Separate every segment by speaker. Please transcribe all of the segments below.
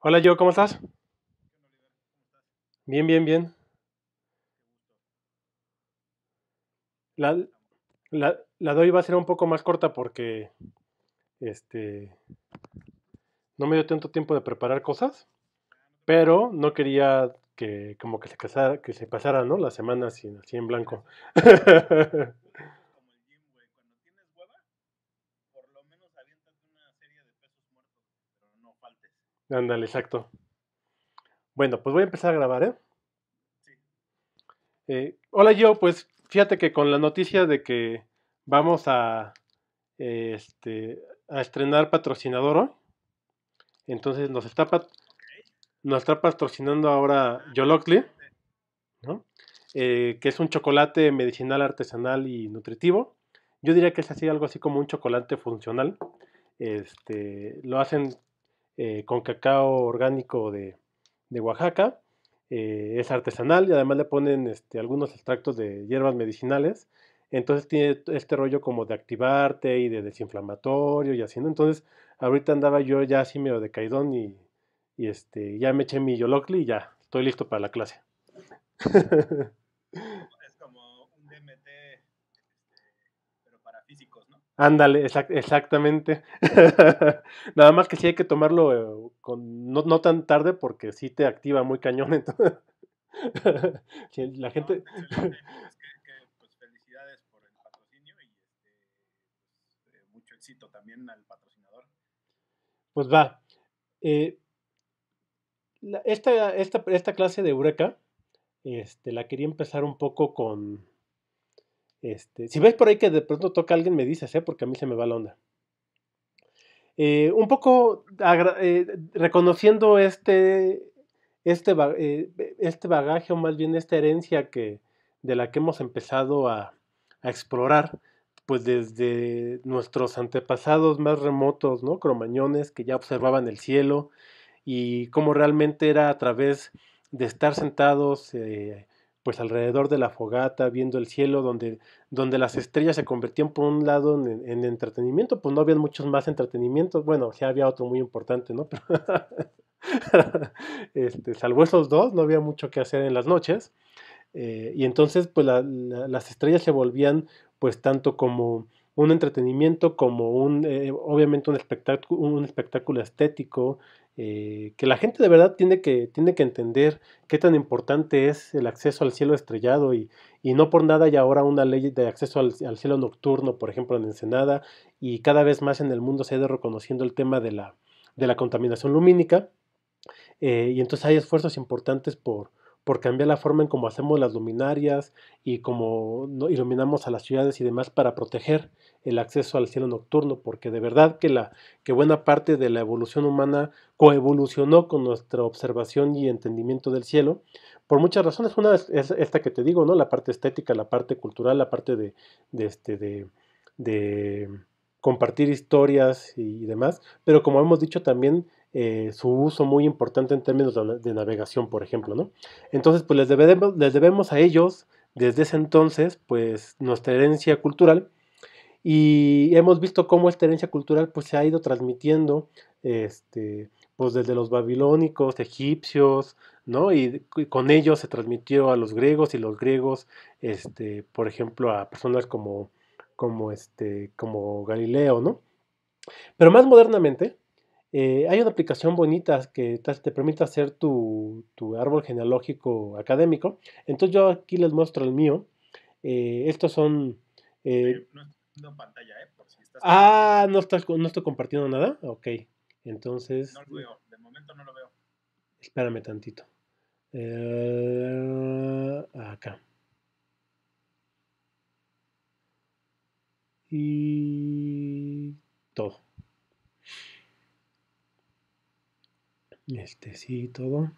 Speaker 1: Hola, yo, ¿cómo estás? Bien, bien, bien. La, doy la va a ser un poco más corta porque este, no me dio tanto tiempo de preparar cosas, pero no quería que como que se, que se pasara ¿no? la semana así en blanco. Ándale, exacto. Bueno, pues voy a empezar a grabar, ¿eh? eh hola yo, pues fíjate que con la noticia de que vamos a, este, a estrenar patrocinador hoy, entonces nos está, nos está patrocinando ahora Yolocli. ¿no? Eh, que es un chocolate medicinal, artesanal y nutritivo. Yo diría que es así, algo así como un chocolate funcional. Este, lo hacen eh, con cacao orgánico de, de Oaxaca. Eh, es artesanal y además le ponen este, algunos extractos de hierbas medicinales. Entonces tiene este rollo como de activarte y de desinflamatorio y así, Entonces ahorita andaba yo ya así medio de caidón y, este, ya me eché mi yolocli y ya estoy listo para la clase. Ándale, exactamente. Nada más que sí hay que tomarlo eh, con, no, tan tarde porque sí te activa muy cañón. Entonces. la gente... Pues, felicidades por el
Speaker 2: patrocinio y este, eh, mucho éxito también al patrocinador.
Speaker 1: Pues va. Eh, esta, esta, clase de Eureka este, la quería empezar un poco con este, si ves por ahí que de pronto toca alguien, me dices, ¿eh? porque a mí se me va la onda. Eh, un poco eh, reconociendo este, este, este bagaje, o más bien esta herencia que, de la que hemos empezado a, explorar, pues desde nuestros antepasados más remotos, ¿no? Cromañones que ya observaban el cielo y cómo realmente era a través de estar sentados pues alrededor de la fogata, viendo el cielo, donde, donde las estrellas se convertían por un lado en, entretenimiento, pues no había muchos más entretenimientos, bueno, ya había otro muy importante, ¿no? Este, salvo esos dos, no había mucho que hacer en las noches, eh, y entonces pues las estrellas se volvían pues tanto como un entretenimiento, como un, eh, obviamente un espectáculo, un espectáculo estético, eh, que la gente de verdad tiene que, tiene que entender qué tan importante es el acceso al cielo estrellado y, no por nada hay ahora una ley de acceso al, cielo nocturno, por ejemplo, en Ensenada, y cada vez más en el mundo se ha ido reconociendo el tema de la, de la contaminación lumínica, eh, y entonces hay esfuerzos importantes por, por cambiar la forma en cómo hacemos las luminarias y cómo iluminamos a las ciudades y demás para proteger el acceso al cielo nocturno, porque de verdad que, la, que buena parte de la evolución humana coevolucionó con nuestra observación y entendimiento del cielo, por muchas razones. Una es, esta que te digo, ¿no? La parte estética, la parte cultural, la parte de, este, de compartir historias y demás, pero como hemos dicho también eh, su uso muy importante en términos de, navegación, por ejemplo, ¿no? Entonces, pues les debemos, les debemos a ellos, desde ese entonces, pues nuestra herencia cultural, y hemos visto cómo esta herencia cultural pues se ha ido transmitiendo, este, pues desde los babilónicos, egipcios, ¿no? Y, con ellos se transmitió a los griegos y los griegos, este, por ejemplo, a personas como, como, este, como Galileo, ¿no? Pero más modernamente, eh, hay una aplicación bonita que te, permite hacer tu, árbol genealógico académico. Entonces yo aquí les muestro el mío. Eh, estos son... Eh, no, ah, ¿no, ¿no estoy compartiendo nada? Ok, entonces... No lo veo, de momento no lo veo. Espérame tantito. acá. Y todo. Este sí, todo.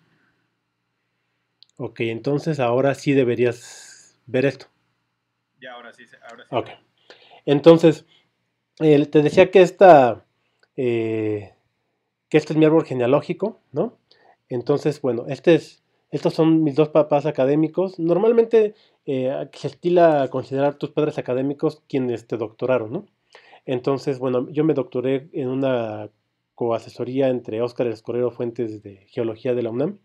Speaker 1: Ok, entonces ahora sí deberías ver esto. Ya, ahora sí. Ahora sí. Ok. Entonces, te decía que esta... Eh, que este es mi árbol genealógico, ¿no? Entonces, bueno, este es, estos son mis dos papás académicos. Normalmente eh, se estila a considerar tus padres académicos quienes te doctoraron, ¿no? Entonces, bueno, yo me doctoré en una coasesoría entre Óscar Escorero Fuentes de Geología de la UNAM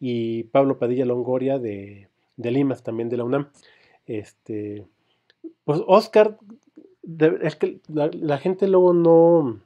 Speaker 1: y Pablo Padilla Longoria de, Limas, también de la UNAM. Este, pues Óscar, es que la, gente luego no,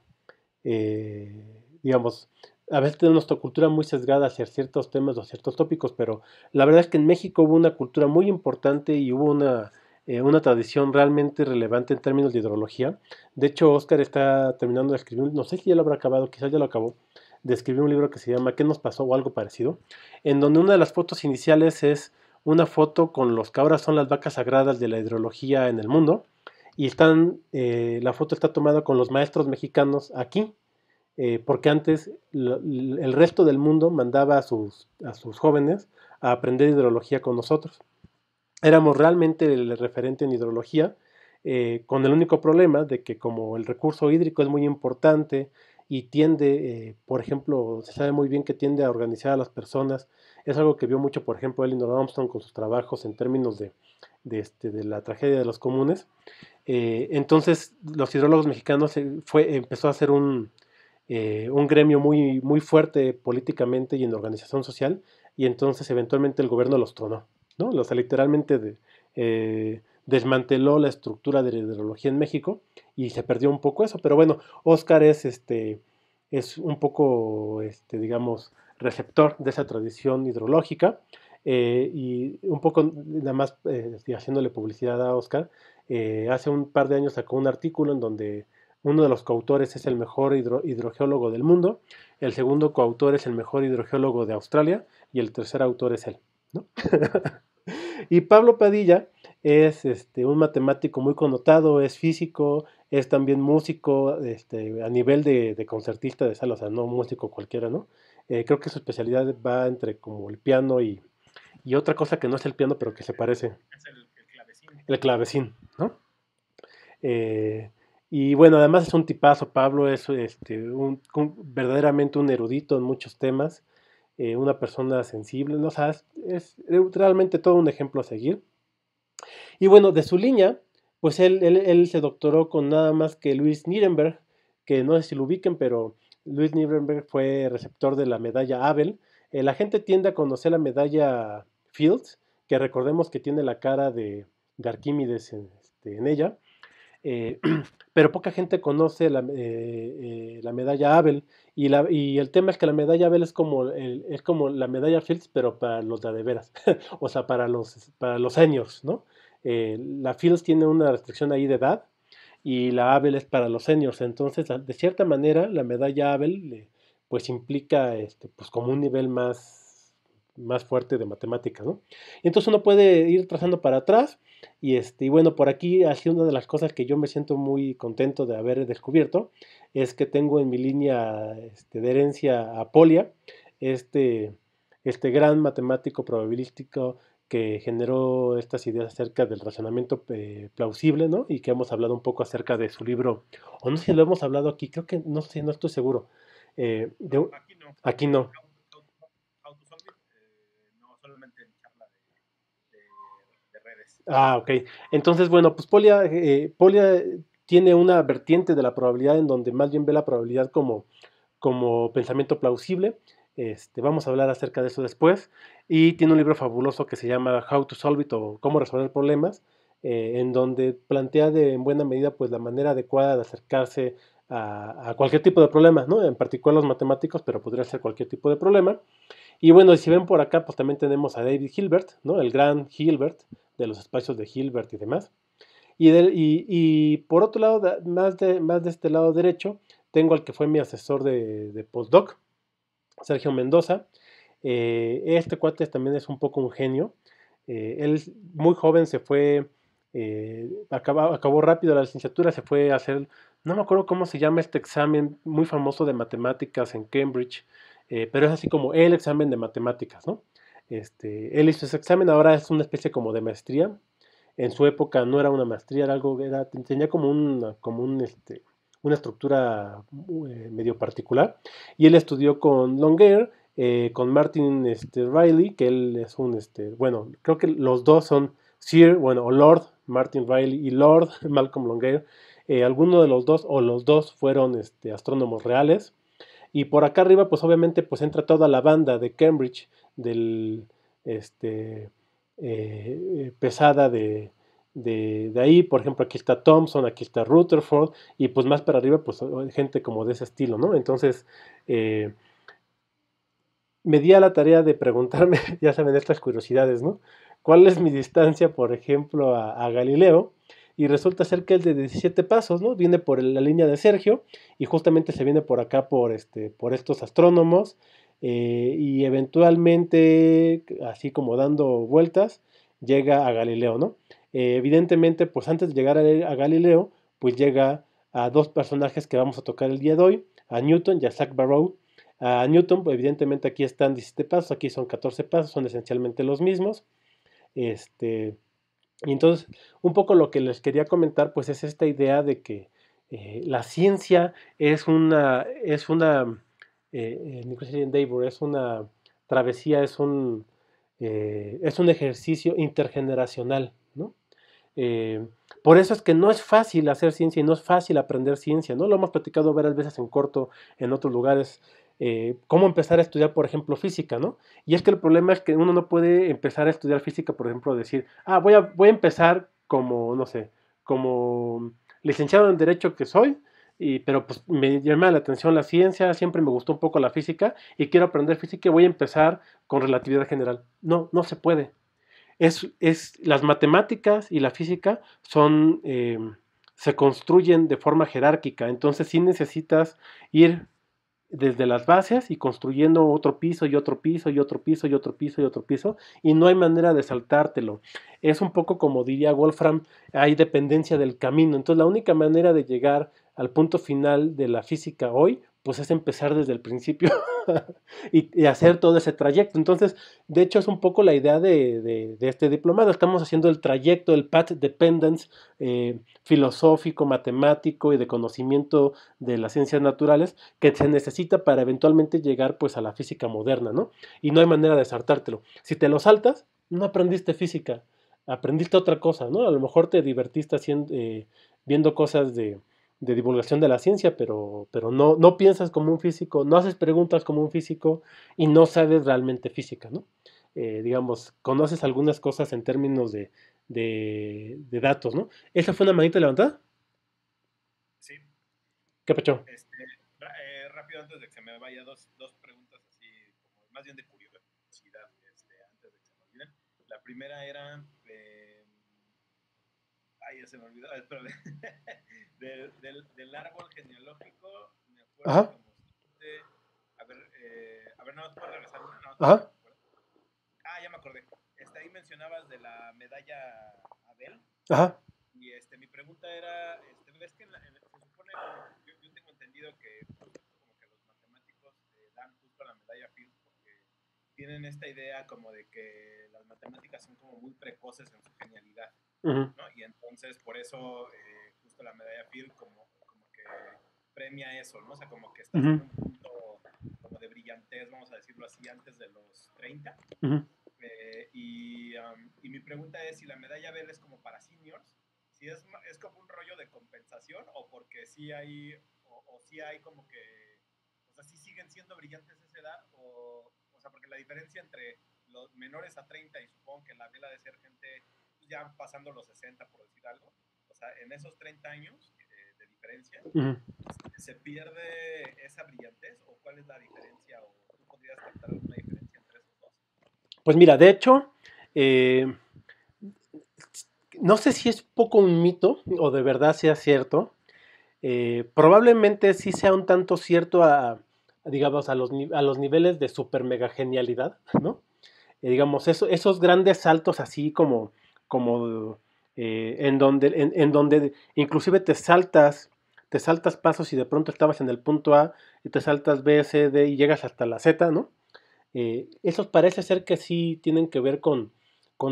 Speaker 1: eh, digamos, a veces tenemos nuestra cultura muy sesgada hacia ciertos temas o ciertos tópicos, pero la verdad es que en México hubo una cultura muy importante y hubo una eh, una tradición realmente relevante en términos de hidrología. De hecho, Oscar está terminando de escribir, no sé si ya lo habrá acabado, quizás ya lo acabó, de escribir un libro que se llama ¿Qué nos pasó? o algo parecido, en donde una de las fotos iniciales es una foto con los que ahora son las vacas sagradas de la hidrología en el mundo, y están, eh, la foto está tomada con los maestros mexicanos aquí, eh, porque antes el resto del mundo mandaba sus, a sus jóvenes a aprender hidrología con nosotros éramos realmente el referente en hidrología, eh, con el único problema de que como el recurso hídrico es muy importante y tiende, eh, por ejemplo, se sabe muy bien que tiende a organizar a las personas, es algo que vio mucho, por ejemplo, Elinor Armstrong con sus trabajos en términos de, este, la tragedia de los comunes. Eh, entonces, los hidrólogos mexicanos fue, empezó a ser un, gremio muy, muy fuerte políticamente y en organización social, y entonces eventualmente el gobierno los tronó. O sea, literalmente eh, desmanteló la estructura de la hidrología en México y se perdió un poco eso. Pero bueno, Oscar es, este, es un poco, este, digamos, receptor de esa tradición hidrológica. Eh, y un poco, nada más eh, haciéndole publicidad a Oscar, hace un par de años sacó un artículo en donde uno de los coautores es el mejor hidrogeólogo del mundo, el segundo coautor es el mejor hidrogeólogo de Australia y el tercer autor es él. ¿no? Y Pablo Padilla es este, un matemático muy connotado, es físico, es también músico este, a nivel de, concertista de sala, o sea, no músico cualquiera, ¿no? Eh, creo que su especialidad va entre como el piano y, otra cosa que no es el piano, pero que se parece. Es el, clavecín. El clavecín, ¿no? Eh, y bueno, además es un tipazo, Pablo es este, verdaderamente un erudito en muchos temas. Eh, una persona sensible, no o es, eh, realmente todo un ejemplo a seguir. Y bueno, de su línea, pues él, se doctoró con nada más que Luis Nirenberg, que no sé si lo ubiquen, pero Luis Nirenberg fue receptor de la medalla Abel. Eh, la gente tiende a conocer la medalla Fields, que recordemos que tiene la cara de, de Arquímedes en este, ella. Eh, pero poca gente conoce la, eh, eh, medalla Abel y, el tema es que la medalla Abel es como, es como la medalla Fields, pero para los de, veras, o sea, para los, para los seniors, ¿no? la Fields tiene una restricción ahí de edad y la Abel es para los seniors, entonces de cierta manera la medalla Abel pues implica este, pues como un nivel más más fuerte de matemática, ¿no? entonces uno puede ir trazando para atrás y, este, y bueno, por aquí, sido una de las cosas que yo me siento muy contento de haber descubierto es que tengo en mi línea este, de herencia a Polia, este, este gran matemático probabilístico que generó estas ideas acerca del razonamiento eh, plausible, ¿no? Y que hemos hablado un poco acerca de su libro, o no sé si lo hemos hablado aquí, creo que no sé, no estoy seguro. Eh, aquí no. Aquí no. Ah, ok. Entonces, bueno, pues eh, Polia, tiene una vertiente de la probabilidad en donde más bien ve la probabilidad como, pensamiento plausible. Este, vamos a hablar acerca de eso después. Y tiene un libro fabuloso que se llama How to Solve It o Cómo Resolver Problemas, eh, en donde plantea de, en buena medida pues, la manera adecuada de acercarse a, cualquier tipo de problema, en particular los matemáticos, pero podría ser cualquier tipo de problema. Y bueno, si ven por acá, pues también tenemos a David Hilbert, el gran Hilbert, de los espacios de Hilbert y demás. Y, por otro lado, más de, más de este lado derecho, tengo al que fue mi asesor de, postdoc, Sergio Mendoza. Eh, este cuate también es un poco un genio. Eh, él muy joven se fue, eh, acabó, acabó, rápido la licenciatura, se fue a hacer, no me acuerdo cómo se llama este examen muy famoso de matemáticas en Cambridge, pero es así como el examen de matemáticas, ¿no? Este, él hizo ese examen, ahora es una especie como de maestría. En su época no era una maestría, era algo que tenía como un, como este, una estructura eh, medio particular. Y él estudió con Longer, eh, con Martin este, Riley, que él es un, bueno, creo que los dos son Sir, bueno, Lord Martin Riley y Lord Malcolm Longair Algunos eh, alguno de los dos o los dos fueron este, astrónomos reales. Y por acá arriba, pues obviamente, pues entra toda la banda de Cambridge, del este eh, pesada de, ahí. Por ejemplo, aquí está Thompson, aquí está Rutherford, y pues más para arriba, pues gente como de ese estilo, ¿no? Entonces, eh, me di a la tarea de preguntarme, ya saben, estas curiosidades, ¿no? ¿Cuál es mi distancia, por ejemplo, a Galileo? y resulta ser que el de 17 pasos, ¿no? Viene por la línea de Sergio y justamente se viene por acá por, este, por estos astrónomos eh, y eventualmente, así como dando vueltas, llega a Galileo, ¿no? Eh, evidentemente, pues antes de llegar a, Galileo, pues llega a dos personajes que vamos a tocar el día de hoy, a Newton y a Zach Barrow. A Newton, pues, evidentemente aquí están 17 pasos, aquí son 14 pasos, son esencialmente los mismos. Este, y entonces, un poco lo que les quería comentar, pues es esta idea de que eh, la ciencia es una, es una, eh, es una travesía, es un, eh, es un ejercicio intergeneracional, ¿no? por eso es que no es fácil hacer ciencia y no es fácil aprender ciencia, ¿no? Lo hemos platicado varias veces en corto en otros lugares eh, cómo empezar a estudiar, por ejemplo, física, ¿no? Y es que el problema es que uno no puede empezar a estudiar física, por ejemplo, decir, ah, voy a, voy a empezar como, no sé, como licenciado en Derecho que soy, y, pero pues me llama la atención la ciencia, siempre me gustó un poco la física y quiero aprender física y voy a empezar con relatividad general. No, no se puede. Es, es las matemáticas y la física son, eh, se construyen de forma jerárquica, entonces sí necesitas ir desde las bases y construyendo otro piso y otro piso y otro piso y otro piso y otro piso y no hay manera de saltártelo. Es un poco como diría Wolfram, hay dependencia del camino. Entonces la única manera de llegar al punto final de la física hoy pues es empezar desde el principio y, hacer todo ese trayecto. Entonces, de hecho, es un poco la idea de, este diplomado. Estamos haciendo el trayecto, el path dependence eh, filosófico, matemático y de conocimiento de las ciencias naturales que se necesita para eventualmente llegar pues a la física moderna, ¿no? Y no hay manera de saltártelo. Si te lo saltas, no aprendiste física, aprendiste otra cosa, ¿no? A lo mejor te divertiste haciendo, eh, viendo cosas de de divulgación de la ciencia, pero, pero no, no piensas como un físico, no haces preguntas como un físico y no sabes realmente física, ¿no? Eh, digamos, conoces algunas cosas en términos de, de, datos, ¿no? ¿Esa fue una manita levantada? Sí. ¿Qué este,
Speaker 2: eh, rápido, antes de que se me vaya, dos, dos preguntas así, como más bien de curiosidad, este, antes de que se me olviden. La primera era... Eh, ay, ya se me olvidó, espera del, del, del árbol genealógico,
Speaker 1: me acuerdo como a ver, eh, a ver, no, puedo regresar una, nota Ajá. ah, ya me acordé. Este, ahí mencionabas de la medalla Abel. Ajá. Y este, mi pregunta
Speaker 2: era, ¿ves este, que se supone, yo, yo, tengo entendido que pues, como que los matemáticos eh, dan justo la medalla Phil porque tienen esta idea como de que las matemáticas son como muy precoces en su genialidad,
Speaker 1: ¿no? Y entonces por eso eh, la medalla
Speaker 2: PIR como, que premia eso, ¿no? O sea, como que estás en un punto de brillantez, vamos a decirlo así, antes de los 30. Eh, y, mi pregunta es si la medalla verde es como para seniors, si es, es como un rollo de compensación o porque sí hay, o, hay como que, o sea, si siguen siendo brillantes a esa edad, o, o sea, porque la diferencia entre los menores a 30 y supongo que la vela de ser gente pues, ya pasando los 60, por decir algo, sea, en esos 30 años eh, de diferencia, ¿se pierde esa brillantez o cuál es la diferencia? ¿O tú podrías captar alguna diferencia entre
Speaker 1: esos dos? Pues mira, de hecho, eh, no sé si es poco un mito o de verdad sea cierto. Eh, probablemente sí sea un tanto cierto a, digamos, a los, a los, niveles de super mega genialidad, ¿no? digamos, esos grandes saltos así como, como eh, en, donde, en, donde inclusive te saltas, te saltas pasos y de pronto estabas en el punto A y te saltas B, C, D y llegas hasta la Z, ¿no? Eh, parece ser que sí tienen que ver con,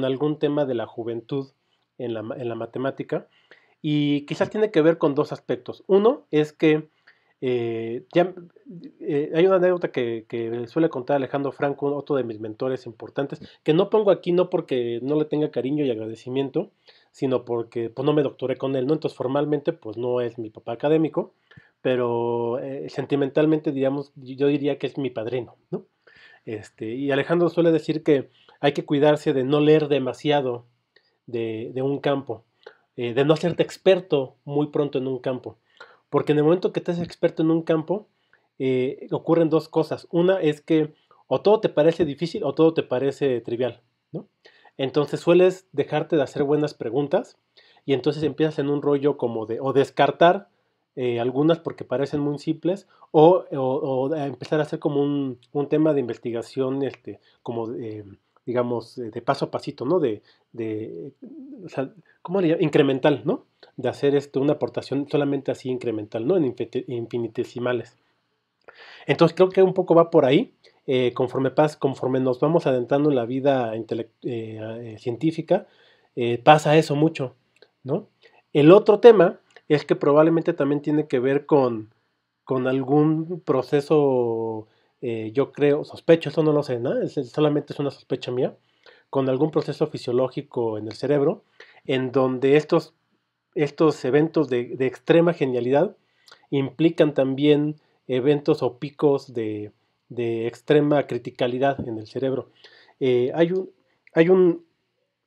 Speaker 1: algún tema de la juventud en la, matemática y quizás tiene que ver con dos aspectos. Uno es que eh, hay una anécdota que, suele contar Alejandro Franco, otro de mis mentores importantes, que no pongo aquí no porque no le tenga cariño y agradecimiento, sino porque pues, no me doctoré con él, ¿no? Entonces formalmente pues no es mi papá académico, pero eh, sentimentalmente digamos, yo diría que es mi padrino, ¿no? Este, y Alejandro suele decir que hay que cuidarse de no leer demasiado de, un campo, eh, de no hacerte experto muy pronto en un campo, porque en el momento que te haces experto en un campo, eh, ocurren dos cosas. Una es que o todo te parece difícil o todo te parece trivial, ¿no? Entonces sueles dejarte de hacer buenas preguntas y entonces empiezas en un rollo como de o descartar eh, algunas porque parecen muy simples o, empezar a hacer como un, tema de investigación, este, como eh, digamos, eh, de paso a pasito, ¿no? De, o sea, ¿cómo Incremental, ¿no? De hacer esto una aportación solamente así incremental, ¿no? En infinitesimales. Entonces creo que un poco va por ahí. Eh, conforme, pas, conforme nos vamos adentrando en la vida eh, eh, científica, pasa eso mucho, ¿no? El otro tema es que probablemente también tiene que ver con, con algún proceso, yo creo, sospecho, eso no lo sé, ¿no? solamente es una sospecha mía, con algún proceso fisiológico en el cerebro, en donde estos, estos eventos de extrema genialidad implican también eventos o picos de, de extrema criticalidad en el cerebro. Eh, hay, un, hay un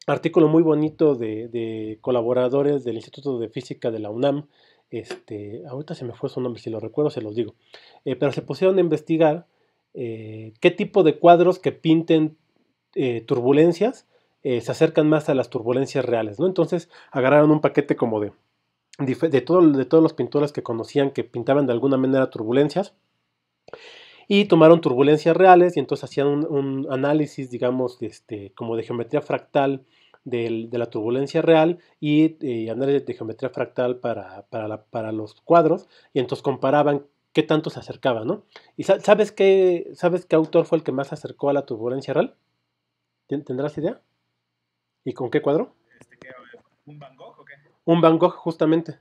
Speaker 1: artículo muy bonito de, colaboradores del Instituto de Física de la UNAM. Este, ahorita se me fue su nombre, si lo recuerdo se los digo. Eh, pero se pusieron a investigar eh, qué tipo de cuadros que pinten turbulencias se acercan más a las turbulencias reales. ¿no? Entonces agarraron un paquete como de, de, de todos los pintores que conocían que pintaban de alguna manera turbulencias y tomaron turbulencias reales y entonces hacían un, análisis, digamos, este, como de geometría fractal de, la turbulencia real y eh, análisis de geometría fractal para, los cuadros y entonces comparaban qué tanto se acercaba, ¿no? ¿Y sabes qué, sabes qué autor fue el que más se acercó a la turbulencia real? ¿Tendrás idea? ¿Y con qué cuadro? Este, ¿Un Van Gogh o qué? Un Van Gogh, justamente.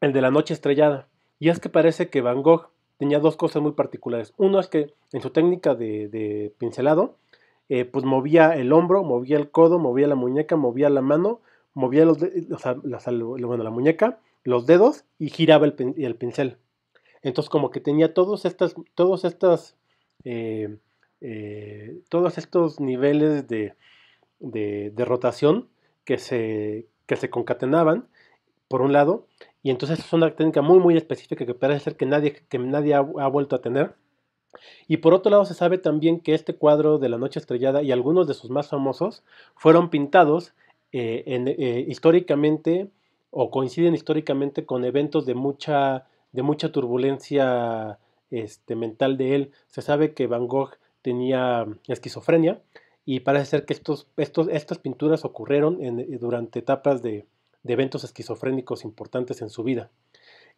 Speaker 1: El de la noche estrellada. Y es que parece que Van Gogh tenía dos cosas muy particulares. Uno es que en su técnica de, pincelado, eh, pues movía el hombro, movía el codo, movía la muñeca, movía la mano, movía los la, muñeca, los dedos y giraba el, pincel. Entonces como que tenía todos estas, todos estas, eh, eh, todos estos niveles de, de rotación que se, que se concatenaban, por un lado, y entonces es una técnica muy, muy específica que parece ser que nadie, que nadie ha, vuelto a tener. Y por otro lado se sabe también que este cuadro de la Noche Estrellada y algunos de sus más famosos fueron pintados eh, eh, históricamente o coinciden históricamente con eventos de mucha, de mucha turbulencia este, mental de él. Se sabe que Van Gogh tenía esquizofrenia y parece ser que estos, estos, estas pinturas ocurrieron eh, durante etapas de, de eventos esquizofrénicos importantes en su vida.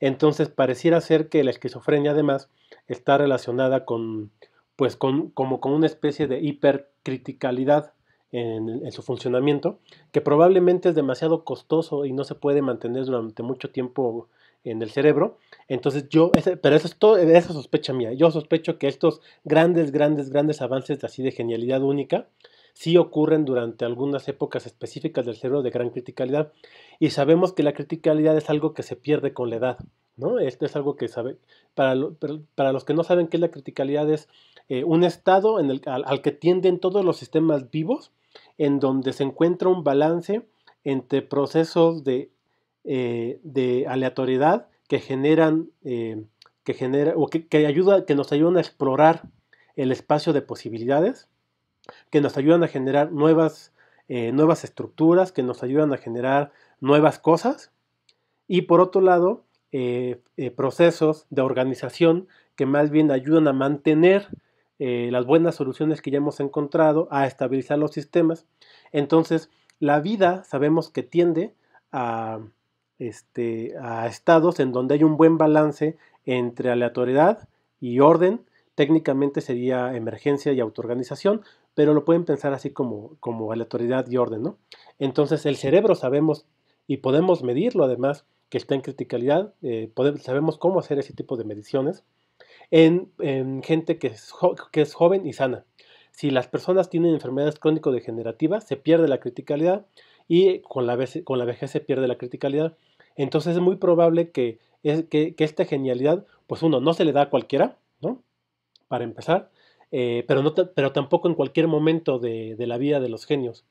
Speaker 1: Entonces pareciera ser que la esquizofrenia además está relacionada con, pues con, como con una especie de hipercriticalidad en, en, su funcionamiento, que probablemente es demasiado costoso y no se puede mantener durante mucho tiempo en el cerebro. Entonces yo, pero eso es todo, esa sospecha mía. Yo sospecho que estos grandes, grandes, grandes avances de así de genialidad única, sí ocurren durante algunas épocas específicas del cerebro de gran criticalidad y sabemos que la criticalidad es algo que se pierde con la edad. ¿no? Esto es algo que sabe, para, para los que no saben qué es la criticalidad es eh, un estado en el, al, que tienden todos los sistemas vivos en donde se encuentra un balance entre procesos de, eh, aleatoriedad que generan eh, que genera o que, ayuda que nos ayudan a explorar el espacio de posibilidades que nos ayudan a generar eh, nuevas, estructuras, que nos ayudan a generar nuevas cosas. Y por otro lado, eh, eh, procesos de organización que más bien ayudan a mantener las buenas soluciones que ya hemos encontrado, a estabilizar los sistemas. Entonces, la vida sabemos que tiende a este, estados en donde hay un buen balance entre aleatoriedad y orden Técnicamente sería emergencia y autoorganización, pero lo pueden pensar así como, como aleatoriedad y orden, ¿no? Entonces el cerebro sabemos y podemos medirlo además que está en criticalidad, eh, sabemos cómo hacer ese tipo de mediciones en, gente que es, joven y sana. Si las personas tienen enfermedades crónico-degenerativas, se pierde la criticalidad y con la, vejez, se pierde la criticalidad. Entonces es muy probable que, que esta genialidad, pues uno, no se le da a cualquiera, para empezar, eh, pero, no, pero tampoco en cualquier momento de, la vida de los genios.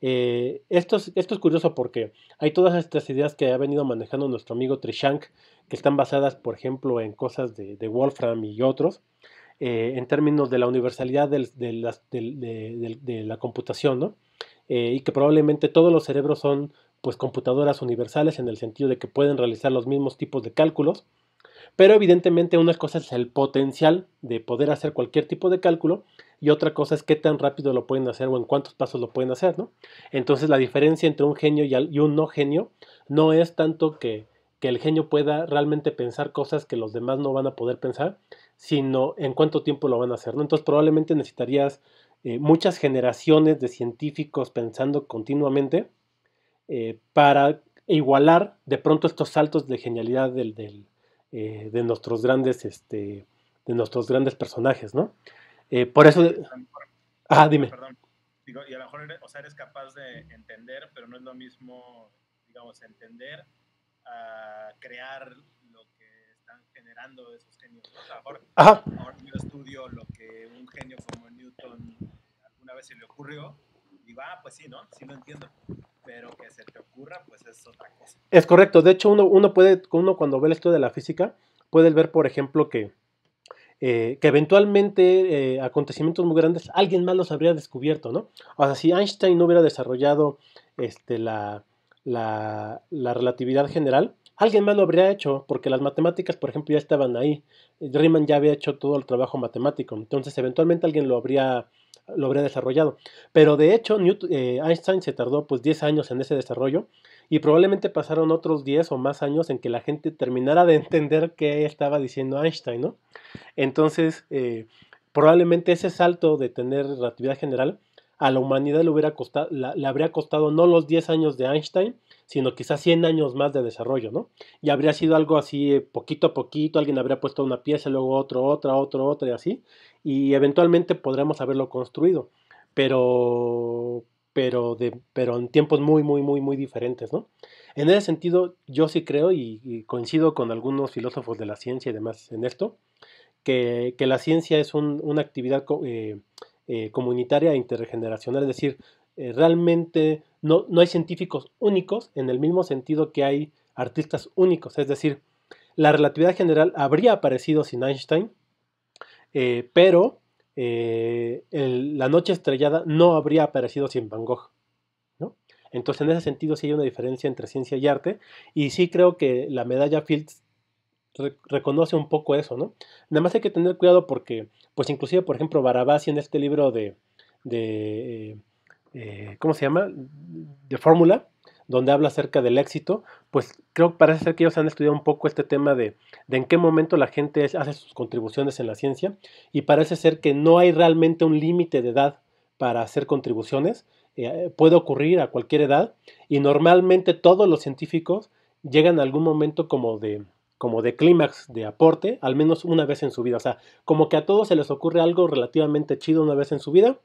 Speaker 1: Eh, esto, es, curioso porque hay todas estas ideas que ha venido manejando nuestro amigo Trishank, que están basadas, por ejemplo, en cosas de, Wolfram y otros, eh, en términos de la universalidad de, la computación, y que probablemente todos los cerebros son pues computadoras universales en el sentido de que pueden realizar los mismos tipos de cálculos pero evidentemente una cosa es el potencial de poder hacer cualquier tipo de cálculo y otra cosa es qué tan rápido lo pueden hacer o en cuántos pasos lo pueden hacer, ¿no? Entonces la diferencia entre un genio y un no genio no es tanto que, el genio pueda realmente pensar cosas que los demás no van a poder pensar, sino en cuánto tiempo lo van a hacer, ¿no? Entonces probablemente necesitarías eh, muchas generaciones de científicos pensando continuamente eh, para igualar de pronto estos saltos de genialidad del, del, eh, de nuestros grandes, este, de nuestros grandes personajes, ¿no? Eh, por eso. Ah, dime.
Speaker 2: Perdón. y a lo mejor eres, o capaz de entender, pero no es lo mismo, digamos, entender a crear lo que están generando esos genios. O sea, por, yo estudio lo que un genio como Newton alguna vez se le ocurrió. Digo, ah, pues sí, ¿no? Sí lo entiendo pero que se te ocurra, pues es otra cosa. Es
Speaker 1: correcto, de hecho uno, uno puede, uno cuando ve el estudio de la física, puede ver, por ejemplo, que, eh, que eventualmente eh, acontecimientos muy grandes, alguien más los habría descubierto, ¿no? O sea, si Einstein no hubiera desarrollado este, la, la, la relatividad general, alguien más lo habría hecho, porque las matemáticas, por ejemplo, ya estaban ahí. Riemann ya había hecho todo el trabajo matemático, entonces eventualmente alguien lo habría lo habría desarrollado. Pero de hecho, eh, Einstein se tardó pues 10 años en ese desarrollo y probablemente pasaron otros 10 o más años en que la gente terminara de entender qué estaba diciendo Einstein, Entonces, eh, probablemente ese salto de tener relatividad general a la humanidad le, hubiera costado, le habría costado no los 10 años de Einstein, sino quizás 100 años más de desarrollo, ¿no? Y habría sido algo así eh, poquito a poquito, alguien habría puesto una pieza, luego otro, otra, otro, otra y así, y eventualmente podremos haberlo construido, pero, pero, de, pero en tiempos muy, muy, muy, muy diferentes, ¿no? En ese sentido, yo sí creo y, coincido con algunos filósofos de la ciencia y demás en esto, que, la ciencia es una actividad... Eh, eh, comunitaria e intergeneracional, es decir, eh, realmente no, no hay científicos únicos en el mismo sentido que hay artistas únicos. Es decir, la relatividad general habría aparecido sin Einstein, eh, pero eh, la noche estrellada no habría aparecido sin Van Gogh. Entonces, en ese sentido, sí hay una diferencia entre ciencia y arte, y sí creo que la medalla Fields reconoce un poco eso, ¿no? Nada más hay que tener cuidado porque, pues inclusive, por ejemplo, Barabasi en este libro de eh, ¿cómo se llama? De fórmula, donde habla acerca del éxito, pues creo que parece ser que ellos han estudiado un poco este tema de, de, en qué momento la gente hace sus contribuciones en la ciencia y parece ser que no hay realmente un límite de edad para hacer contribuciones, eh, puede ocurrir a cualquier edad y normalmente todos los científicos llegan a algún momento como de como de clímax de aporte, al menos una vez en su vida. O sea, como que a todos se les ocurre algo relativamente chido una vez en su vida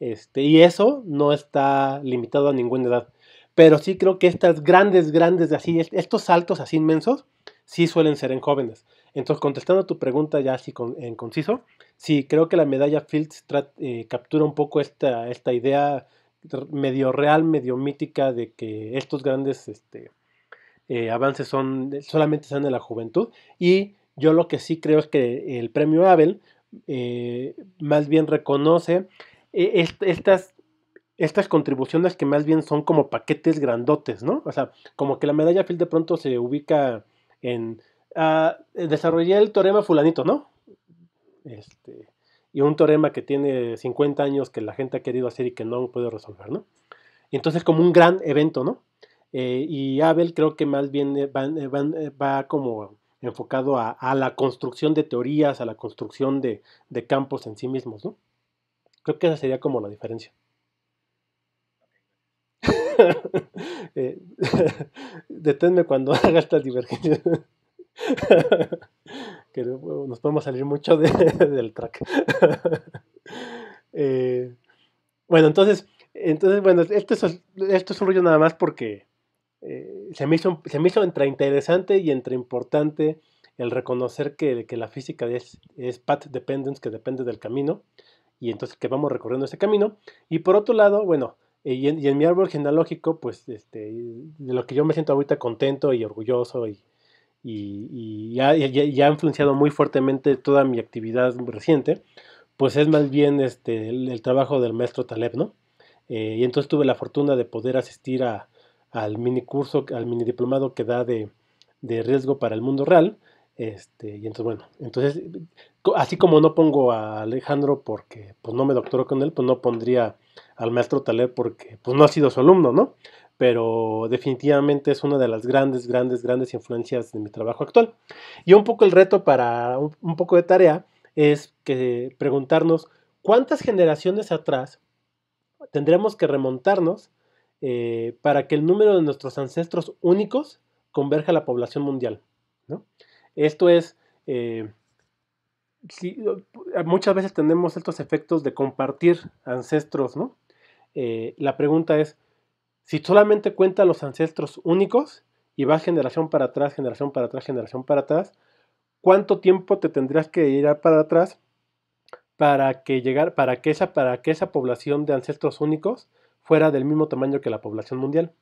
Speaker 1: este, y eso no está limitado a ninguna edad. Pero sí creo que estas grandes, grandes, así, estos saltos así inmensos, sí suelen ser en jóvenes. Entonces, contestando a tu pregunta ya así en conciso, sí, creo que la medalla Fields eh, captura un poco esta, esta idea medio real, medio mítica de que estos grandes este, eh, avances son, solamente son de la juventud. Y yo lo que sí creo es que el premio Abel eh, más bien reconoce e-, estas, estas contribuciones que más bien son como paquetes grandotes, ¿no? O sea, como que la medalla Field de pronto se ubica en... Ah, desarrollé el teorema fulanito, ¿no? Este, y un teorema que tiene 50 años que la gente ha querido hacer y que no puede resolver, ¿no? Y entonces como un gran evento, ¿no? Eh, y Abel creo que más bien eh, eh, va, como enfocado a, la construcción de teorías, a la construcción de campos en sí mismos, ¿no? Creo que esa sería como la diferencia. Eh, deténme cuando haga esta divergencias. que nos podemos salir mucho del track. Eh, bueno, entonces, entonces bueno, esto es, un rollo nada más porque eh, se, me hizo, se hizo entre interesante y entre importante el reconocer que, la física es, es path dependence, que depende del camino, y entonces que vamos recorriendo ese camino. Y por otro lado, bueno, eh, y en, mi árbol genealógico, pues este, de lo que yo me siento ahorita contento y orgulloso y, ya, ha influenciado muy fuertemente toda mi actividad reciente, pues es más bien este, el, trabajo del maestro Taleb, ¿no? Eh, y entonces tuve la fortuna de poder asistir al mini curso, al mini diplomado que da de riesgo para el mundo real, este, y entonces, bueno, entonces, así como no pongo a Alejandro porque pues no me doctoró con él, pues no pondría al maestro Taler porque pues no ha sido su alumno, ¿no? Pero definitivamente es una de las grandes, grandes, grandes influencias de mi trabajo actual. Y un poco el reto para un, poco de tarea es que preguntarnos cuántas generaciones atrás tendremos que remontarnos eh, para que el número de nuestros ancestros únicos converja a la población mundial, ¿no? Esto es, eh, si, muchas veces tenemos estos efectos de compartir ancestros, ¿no? Eh, la pregunta es, si solamente cuenta los ancestros únicos y vas generación para atrás, generación para atrás, generación para atrás, ¿cuánto tiempo te tendrías que ir para atrás para que, llegar, para que, esa, para que esa población de ancestros únicos fuera del mismo tamaño que la población mundial?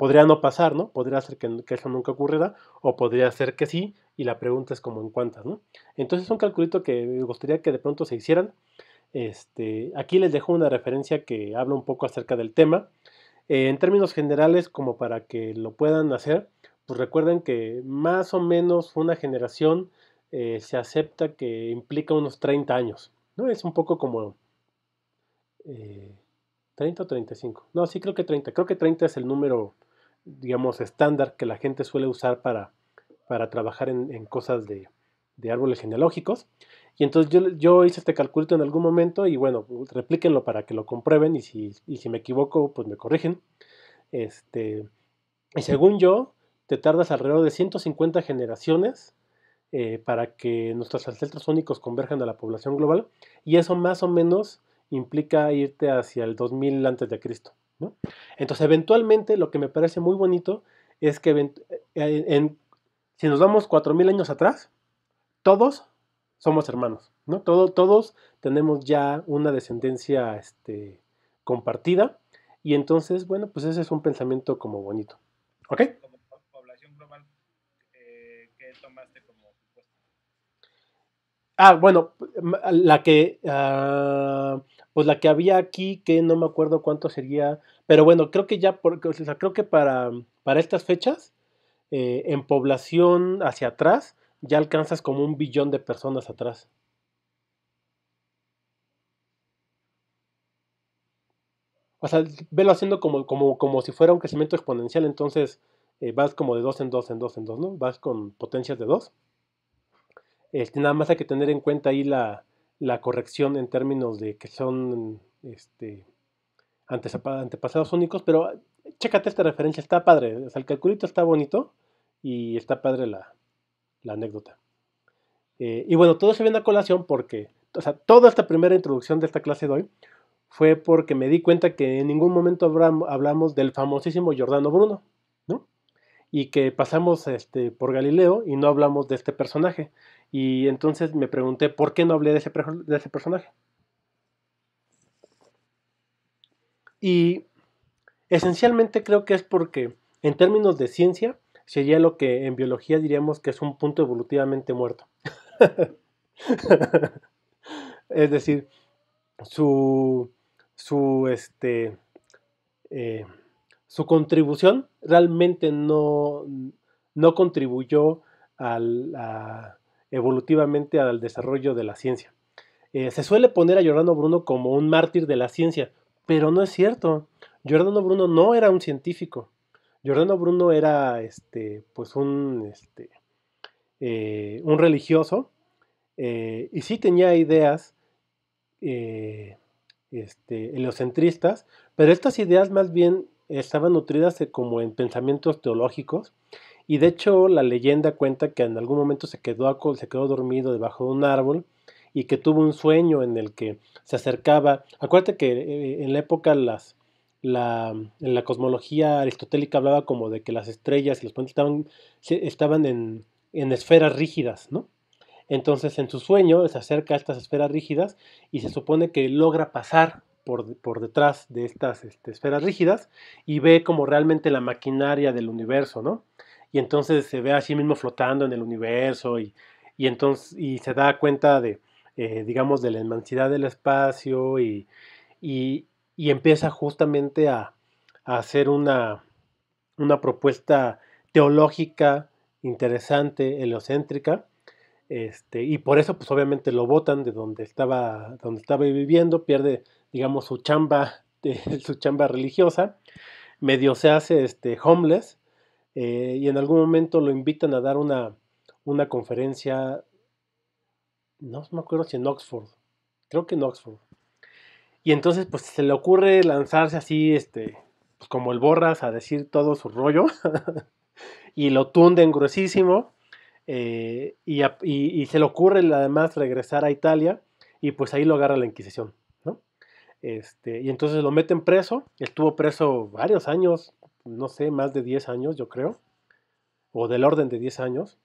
Speaker 1: podría no pasar, ¿no? Podría ser que, eso nunca ocurriera o podría ser que sí y la pregunta es como en cuántas, ¿no? Entonces es un calculito que me gustaría que de pronto se hicieran. Este, aquí les dejo una referencia que habla un poco acerca del tema. Eh, en términos generales, como para que lo puedan hacer, pues recuerden que más o menos una generación eh, se acepta que implica unos 30 años, ¿no? Es un poco como... 30 eh, o 35. No, sí creo que 30. Creo que 30 es el número digamos, estándar que la gente suele usar para, para trabajar en, cosas de, árboles genealógicos. Y entonces yo, hice este calculito en algún momento y bueno, replíquenlo para que lo comprueben y si, si me equivoco, pues me corrigen. Este, y según yo, te tardas alrededor de 150 generaciones eh, para que nuestros ancestros únicos converjan a la población global y eso más o menos implica irte hacia el 2000 antes de Cristo. Entonces, eventualmente, lo que me parece muy bonito es que eh, eh, si nos vamos 4.000 años atrás, todos somos hermanos, ¿no? todos tenemos ya una descendencia este, compartida y entonces, bueno, pues ese es un pensamiento como bonito. ¿Ok? Eh,
Speaker 2: ¿qué tomaste como
Speaker 1: Ah, bueno, la que... Ah, pues la que había aquí, que no me acuerdo cuánto sería, pero bueno, creo que ya, porque, sea, creo que para, mm, para estas fechas, eh, en población hacia atrás, ya alcanzas como un billón de personas atrás. O sea, velo haciendo como, como, como si fuera un crecimiento exponencial, entonces eh, vas como de dos en dos en dos en dos, ¿no? Vas con potencias de dos. Este, nada más hay que tener en cuenta ahí la, la corrección en términos de que son este, antepasados únicos, pero ah, chécate esta referencia, está padre. el calculito está bonito y está padre la, la anécdota. Eh, y bueno, todo se viene a colación porque, o sea, toda esta primera introducción de esta clase de hoy fue porque me di cuenta que en ningún momento hablamos del famosísimo Giordano Bruno, ¿no? Y que pasamos este, por Galileo y no hablamos de este personaje. Y entonces me pregunté por qué no hablé de ese, de ese personaje. Y esencialmente creo que es porque en términos de ciencia sería lo que en biología diríamos que es un punto evolutivamente muerto. es decir, su, su, este, eh, su contribución realmente no, no contribuyó al, a, evolutivamente al desarrollo de la ciencia. Eh, se suele poner a Giordano Bruno como un mártir de la ciencia, pero no es cierto. Giordano Bruno no era un científico. Giordano Bruno era este, pues un, este, eh, un religioso eh, y sí tenía ideas este, heliocentristas, pero estas ideas más bien estaban nutridas como en pensamientos teológicos y de hecho la leyenda cuenta que en algún momento se quedó, se quedó dormido debajo de un árbol y que tuvo un sueño en el que se acercaba. Acuérdate que eh, en la época la, en la cosmología aristotélica hablaba como de que las estrellas y los planetas estaban, en, esferas rígidas, ¿no? Entonces en su sueño se acerca a estas esferas rígidas y se supone que logra pasar por, detrás de estas este, esferas rígidas y ve como realmente la maquinaria del universo, ¿no? y entonces se ve a sí mismo flotando en el universo y, entonces se da cuenta de, eh, digamos, de la inmensidad del espacio y, empieza justamente a, hacer una, una, propuesta teológica interesante, heliocéntrica. Este, y por eso, pues obviamente lo votan de donde estaba, donde estaba viviendo, pierde, digamos, su chamba, su chamba religiosa, medio se hace este, homeless, eh, y en algún momento lo invitan a dar una, conferencia, no me acuerdo si en Oxford, creo que en Oxford. Y entonces pues se le ocurre lanzarse así, este, pues, como el borras a decir todo su rollo y lo tunden gruesísimo. Eh, y, se le ocurre además regresar a Italia y pues ahí lo agarra la Inquisición. Este, y entonces lo meten preso, estuvo preso varios años, no sé, más de 10 años, yo creo, o del orden de 10 años.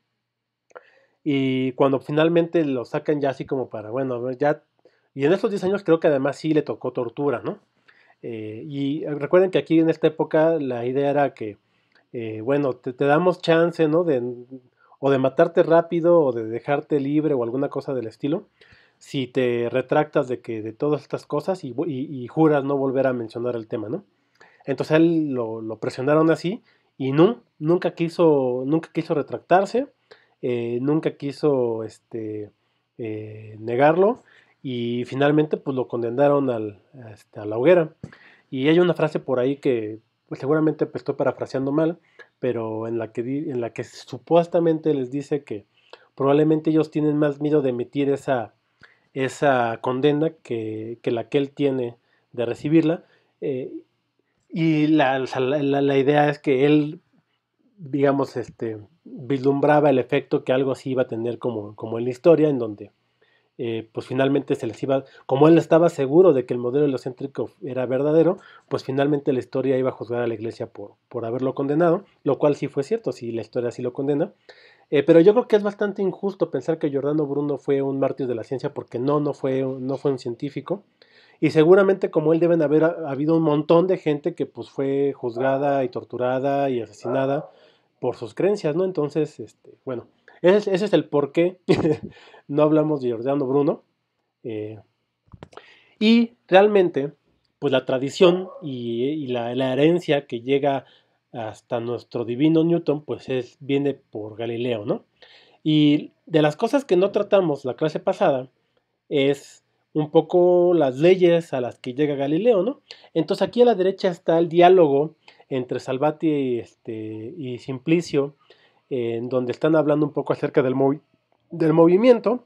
Speaker 1: Y cuando finalmente lo sacan ya así como para, bueno, ya... Y en esos 10 años creo que además sí le tocó tortura, ¿no? Eh, y eh, recuerden que aquí en esta época la idea era que, eh, bueno, te, damos chance, ¿no? De, o de matarte rápido o de dejarte libre o alguna cosa del estilo, si te retractas de que de todas estas cosas y juras no volver a mencionar el tema, ¿no? Entonces él lo, presionaron así y no, nunca quiso, nunca quiso retractarse, eh, nunca quiso este, eh, negarlo y finalmente pues lo condenaron este, a la hoguera. Y hay una frase por ahí que pues, seguramente pues, estoy parafraseando mal, pero en la, que, en la que supuestamente les dice que probablemente ellos tienen más miedo de emitir esa, esa condena que, la que él tiene de recibirla. Eh, y la, idea es que él, digamos, este, vislumbraba el efecto que algo así iba a tener como, como en la historia, en donde eh, pues finalmente se les iba, como él estaba seguro de que el modelo heliocéntrico era verdadero, pues finalmente la historia iba a juzgar a la iglesia por, por haberlo condenado, lo cual sí fue cierto, si la historia sí lo condena. Eh, pero yo creo que es bastante injusto pensar que Giordano Bruno fue un mártir de la ciencia porque no, no fue, no fue un científico. Y seguramente como él deben haber habido un montón de gente que pues fue juzgada y torturada y asesinada por sus creencias, ¿no? Entonces, este, bueno, ese es, el por qué no hablamos de Giordano Bruno. Eh, y realmente, pues la tradición y, la, herencia que llega hasta nuestro divino Newton, pues viene por Galileo, ¿no? Y de las cosas que no tratamos la clase pasada es un poco las leyes a las que llega Galileo, ¿no? Entonces aquí a la derecha está el diálogo entre Salvati este, y, Simplicio, en donde están hablando un poco acerca del, del movimiento.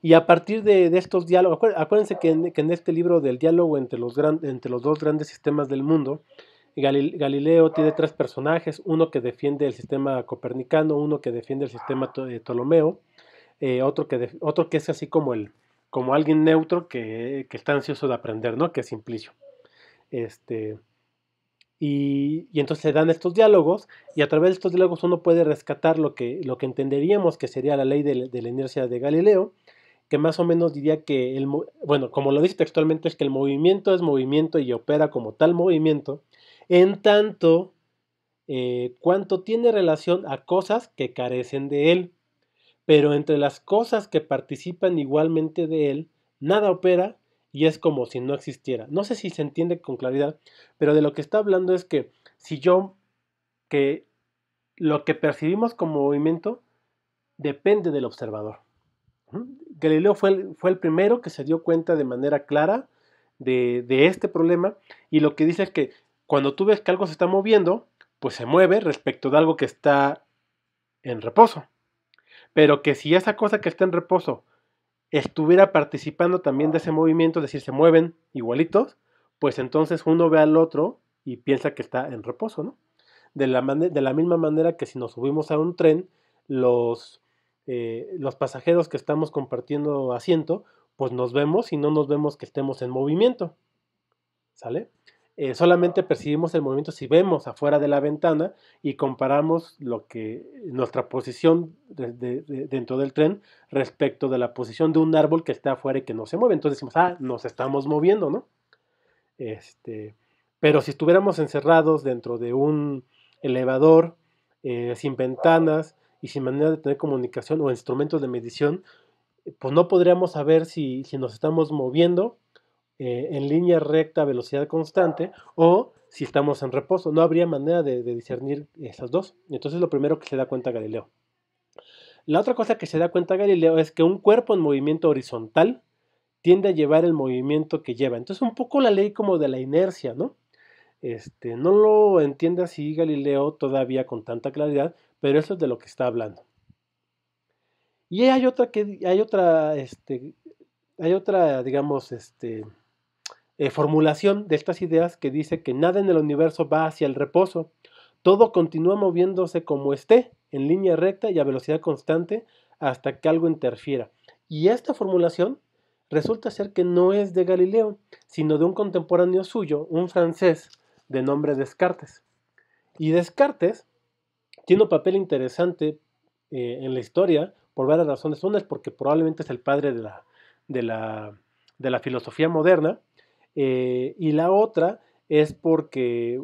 Speaker 1: Y a partir de, estos diálogos, acuérdense que en, este libro del diálogo entre los, entre los dos grandes sistemas del mundo, Galileo tiene tres personajes, uno que defiende el sistema copernicano, uno que defiende el sistema de eh, Ptolomeo, eh, otro, que otro que es así como el, como alguien neutro que, está ansioso de aprender, ¿no? Que es Simplicio. Este, y, entonces se dan estos diálogos y a través de estos diálogos uno puede rescatar lo que, lo que entenderíamos que sería la ley de, la inercia de Galileo, que más o menos diría que, el, bueno, como lo dice textualmente, es que el movimiento es movimiento y opera como tal movimiento, en tanto eh, cuanto tiene relación a cosas que carecen de él pero entre las cosas que participan igualmente de él, nada opera y es como si no existiera. No sé si se entiende con claridad, pero de lo que está hablando es que si yo, que lo que percibimos como movimiento depende del observador. Galileo fue el, fue el, primero que se dio cuenta de manera clara de, de este problema y lo que dice es que cuando tú ves que algo se está moviendo, pues se mueve respecto de algo que está en reposo. Pero que si esa cosa que está en reposo estuviera participando también de ese movimiento, es decir, se mueven igualitos, pues entonces uno ve al otro y piensa que está en reposo, ¿no? De la, de la misma manera que si nos subimos a un tren, los, eh, los pasajeros que estamos compartiendo asiento, pues nos vemos y no nos vemos que estemos en movimiento, ¿sale? Eh, solamente percibimos el movimiento si vemos afuera de la ventana y comparamos lo que nuestra posición dentro del tren respecto de la posición de un árbol que está afuera y que no se mueve. Entonces decimos, ah, nos estamos moviendo, ¿no? Este, pero si estuviéramos encerrados dentro de un elevador, eh, sin ventanas y sin manera de tener comunicación o instrumentos de medición, pues no podríamos saber si, si nos estamos moviendo eh, en línea recta, velocidad constante, o si estamos en reposo. No habría manera de, de discernir esas dos. Entonces lo primero que se da cuenta Galileo. La otra cosa que se da cuenta Galileo es que un cuerpo en movimiento horizontal tiende a llevar el movimiento que lleva. Entonces un poco la ley como de la inercia, ¿no? Este, no lo entiende así Galileo todavía con tanta claridad, pero eso es de lo que está hablando. Y hay otra que hay otra este, hay otra digamos este eh, formulación de estas ideas que dice que nada en el universo va hacia el reposo, todo continúa moviéndose como esté, en línea recta y a velocidad constante, hasta que algo interfiera. Y esta formulación resulta ser que no es de Galileo, sino de un contemporáneo suyo, un francés de nombre Descartes. Y Descartes tiene un papel interesante eh, en la historia por varias razones. Una es porque probablemente es el padre de la, de la filosofía moderna, eh, y la otra es porque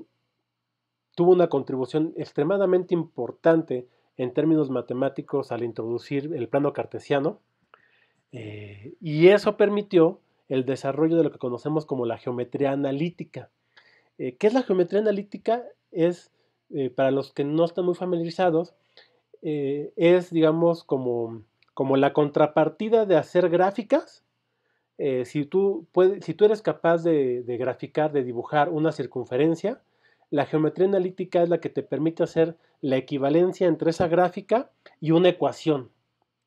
Speaker 1: tuvo una contribución extremadamente importante en términos matemáticos al introducir el plano cartesiano. Eh, y eso permitió el desarrollo de lo que conocemos como la geometría analítica. Eh, ¿Qué es la geometría analítica? Es, para los que no están muy familiarizados, es, digamos, como la contrapartida de hacer gráficas eh, si, tú si tú eres capaz de, graficar, de dibujar una circunferencia, la geometría analítica es la que te permite hacer la equivalencia entre esa gráfica y una ecuación.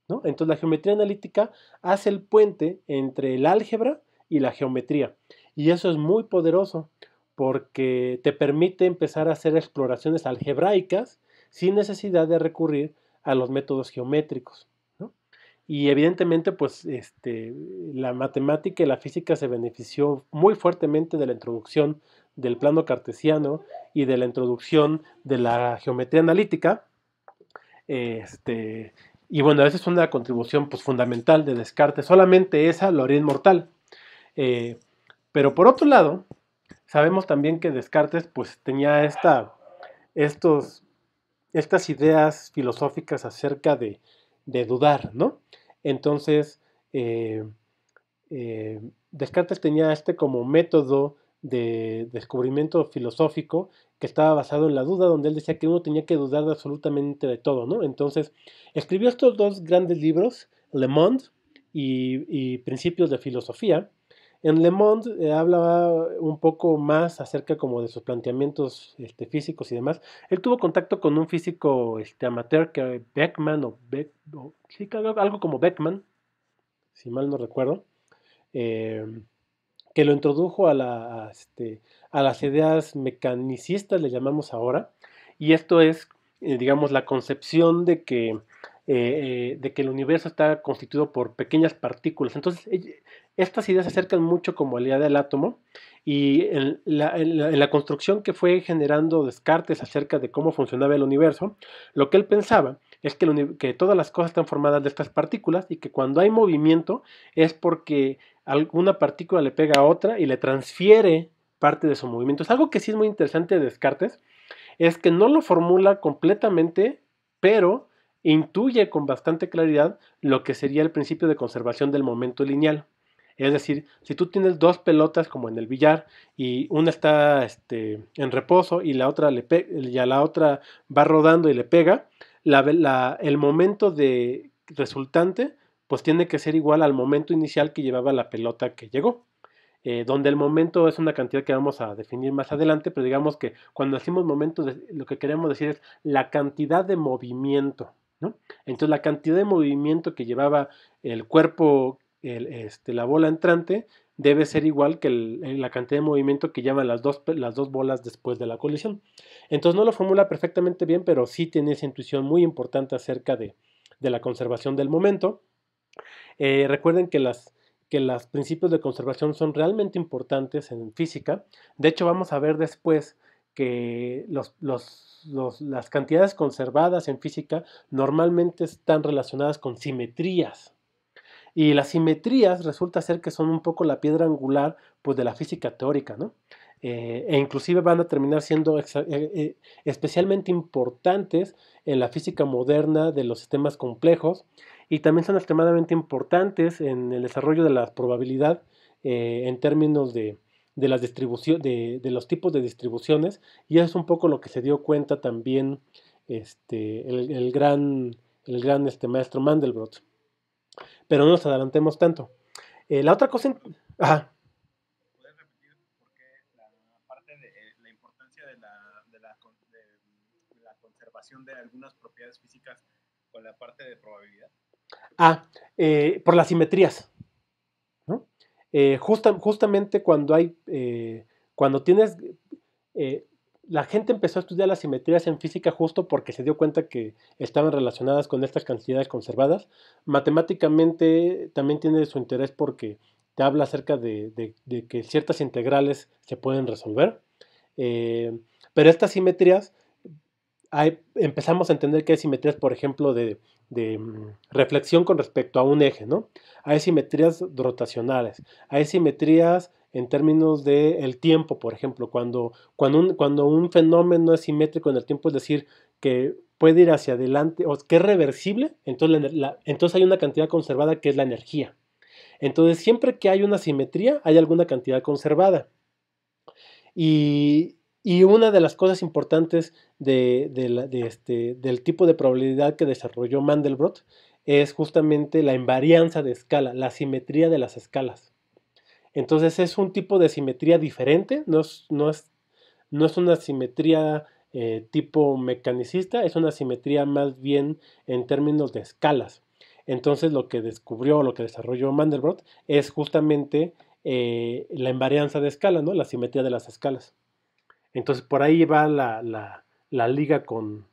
Speaker 1: Entonces la geometría analítica hace el puente entre el álgebra y la geometría. Y eso es muy poderoso porque te permite empezar a hacer exploraciones algebraicas sin necesidad de recurrir a los métodos geométricos. Y evidentemente, pues este, la matemática y la física se benefició muy fuertemente de la introducción del plano cartesiano y de la introducción de la geometría analítica. Este, y bueno, esa es una contribución pues, fundamental de Descartes. Solamente esa lo haría inmortal. Eh, pero por otro lado, sabemos también que Descartes pues, tenía esta, estos, estas ideas filosóficas acerca de, de dudar, ¿no? Entonces, eh, eh, Descartes tenía este como método de descubrimiento filosófico que estaba basado en la duda, donde él decía que uno tenía que dudar absolutamente de todo, ¿no? Entonces, escribió estos dos grandes libros, Le Monde y Principios de Filosofía, en Le Monde eh, hablaba un poco más acerca como de sus planteamientos este, físicos y demás. Él tuvo contacto con un físico este, amateur que Beckman o, algo como Beckman, si mal no recuerdo, em, que lo introdujo este, a, las ideas mecanicistas, le llamamos ahora, y esto es, eh, digamos, la concepción de que eh, de que el universo está constituido por pequeñas partículas. Entonces, estas ideas se acercan mucho como a la idea del átomo y en la, construcción que fue generando Descartes acerca de cómo funcionaba el universo, lo que él pensaba es que, que todas las cosas están formadas de estas partículas y que cuando hay movimiento es porque alguna partícula le pega a otra y le transfiere parte de su movimiento. Es algo que sí es muy interesante de Descartes, es que no lo formula completamente, pero intuye con bastante claridad lo que sería el principio de conservación del momento lineal. Es decir, si tú tienes dos pelotas como en el billar y una está este, en reposo y la otra le a la otra va rodando y le pega, el momento de resultante pues tiene que ser igual al momento inicial que llevaba la pelota que llegó. Eh, donde el momento es una cantidad que vamos a definir más adelante, pero digamos que cuando decimos momentos lo que queremos decir es la cantidad de movimiento entonces la cantidad de movimiento que llevaba el cuerpo, este, la bola entrante, debe ser igual que eh, la cantidad de movimiento que llevan las dos, bolas después de la colisión. Entonces no lo formula perfectamente bien, pero sí tiene esa intuición muy importante acerca de, la conservación del momento. Eh, recuerden que los principios de conservación son realmente importantes en física. De hecho, vamos a ver después que las cantidades conservadas en física normalmente están relacionadas con simetrías. Y las simetrías resulta ser que son un poco la piedra angular pues, de la física teórica, ¿no? Eh, e inclusive van a terminar siendo eh, eh, especialmente importantes en la física moderna de los sistemas complejos y también son extremadamente importantes en el desarrollo de la probabilidad en términos de, de, las de, los tipos de distribuciones y es un poco lo que se dio cuenta también este, el, gran, el gran este, maestro Mandelbrot. Pero no nos adelantemos tanto. Eh, la otra cosa... Ajá. ¿Puedes repetir por qué la parte de eh, la importancia de
Speaker 2: la, conservación de algunas propiedades físicas con la parte de probabilidad?
Speaker 1: Ah, eh, por las simetrías. Eh, justamente cuando hay, eh, cuando tienes, eh, la gente empezó a estudiar las simetrías en física justo porque se dio cuenta que estaban relacionadas con estas cantidades conservadas. Matemáticamente también tiene su interés porque te habla acerca de, que ciertas integrales se pueden resolver. pero estas simetrías, empezamos a entender que hay simetrías, por ejemplo, de de mm, reflexión con respecto a un eje, ¿no? Hay simetrías rotacionales, hay simetrías en términos del tiempo, por ejemplo, cuando, cuando, un, cuando un fenómeno es simétrico en el tiempo, es decir, que puede ir hacia adelante o que es reversible, entonces, entonces hay una cantidad conservada que es la energía. Entonces siempre que hay una simetría hay alguna cantidad conservada. Y, y una de las cosas importantes este, del tipo de probabilidad que desarrolló Mandelbrot es justamente la invarianza de escala, la simetría de las escalas. Entonces es un tipo de simetría diferente, no es, una simetría eh, tipo mecanicista, es una simetría más bien en términos de escalas. Entonces lo que descubrió, lo que desarrolló Mandelbrot es justamente eh, la invarianza de escala, ¿no? la simetría de las escalas. Entonces por ahí va la, liga con,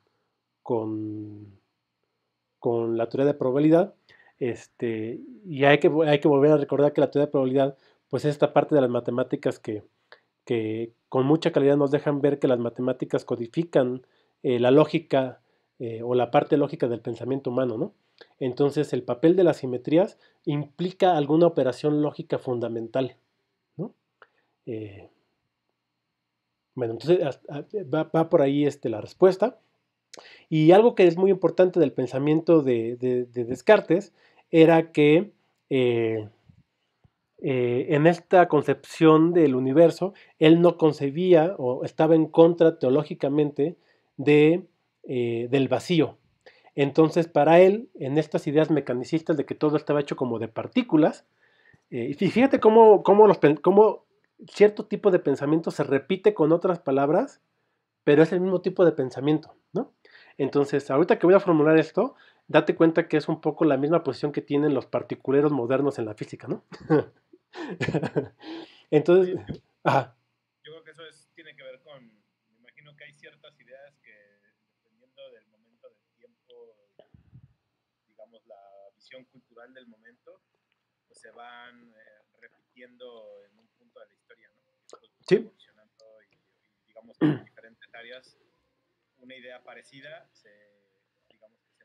Speaker 1: con, con, la teoría de probabilidad. Este, y hay que, hay que volver a recordar que la teoría de probabilidad pues es esta parte de las matemáticas que, con mucha calidad nos dejan ver que las matemáticas codifican eh, la lógica eh, o la parte lógica del pensamiento humano, ¿no? Entonces el papel de las simetrías implica alguna operación lógica fundamental, ¿no? Eh, bueno, entonces va, por ahí este, la respuesta. Y algo que es muy importante del pensamiento de, Descartes era que eh, eh, en esta concepción del universo, él no concebía o estaba en contra teológicamente eh, del vacío. Entonces, para él, en estas ideas mecanicistas de que todo estaba hecho como de partículas, y fíjate cómo, cómo, los, cómo cierto tipo de pensamiento se repite con otras palabras, pero es el mismo tipo de pensamiento, ¿no? Entonces, ahorita que voy a formular esto, date cuenta que es un poco la misma posición que tienen los particuleros modernos en la física, ¿no? Entonces, Yo creo que eso tiene que ver con, me imagino que hay ciertas ideas que, dependiendo del momento, del tiempo, digamos, la visión cultural
Speaker 2: del momento, pues se van eh, repitiendo en la historia, Sí. digamos, en diferentes áreas, una idea parecida se,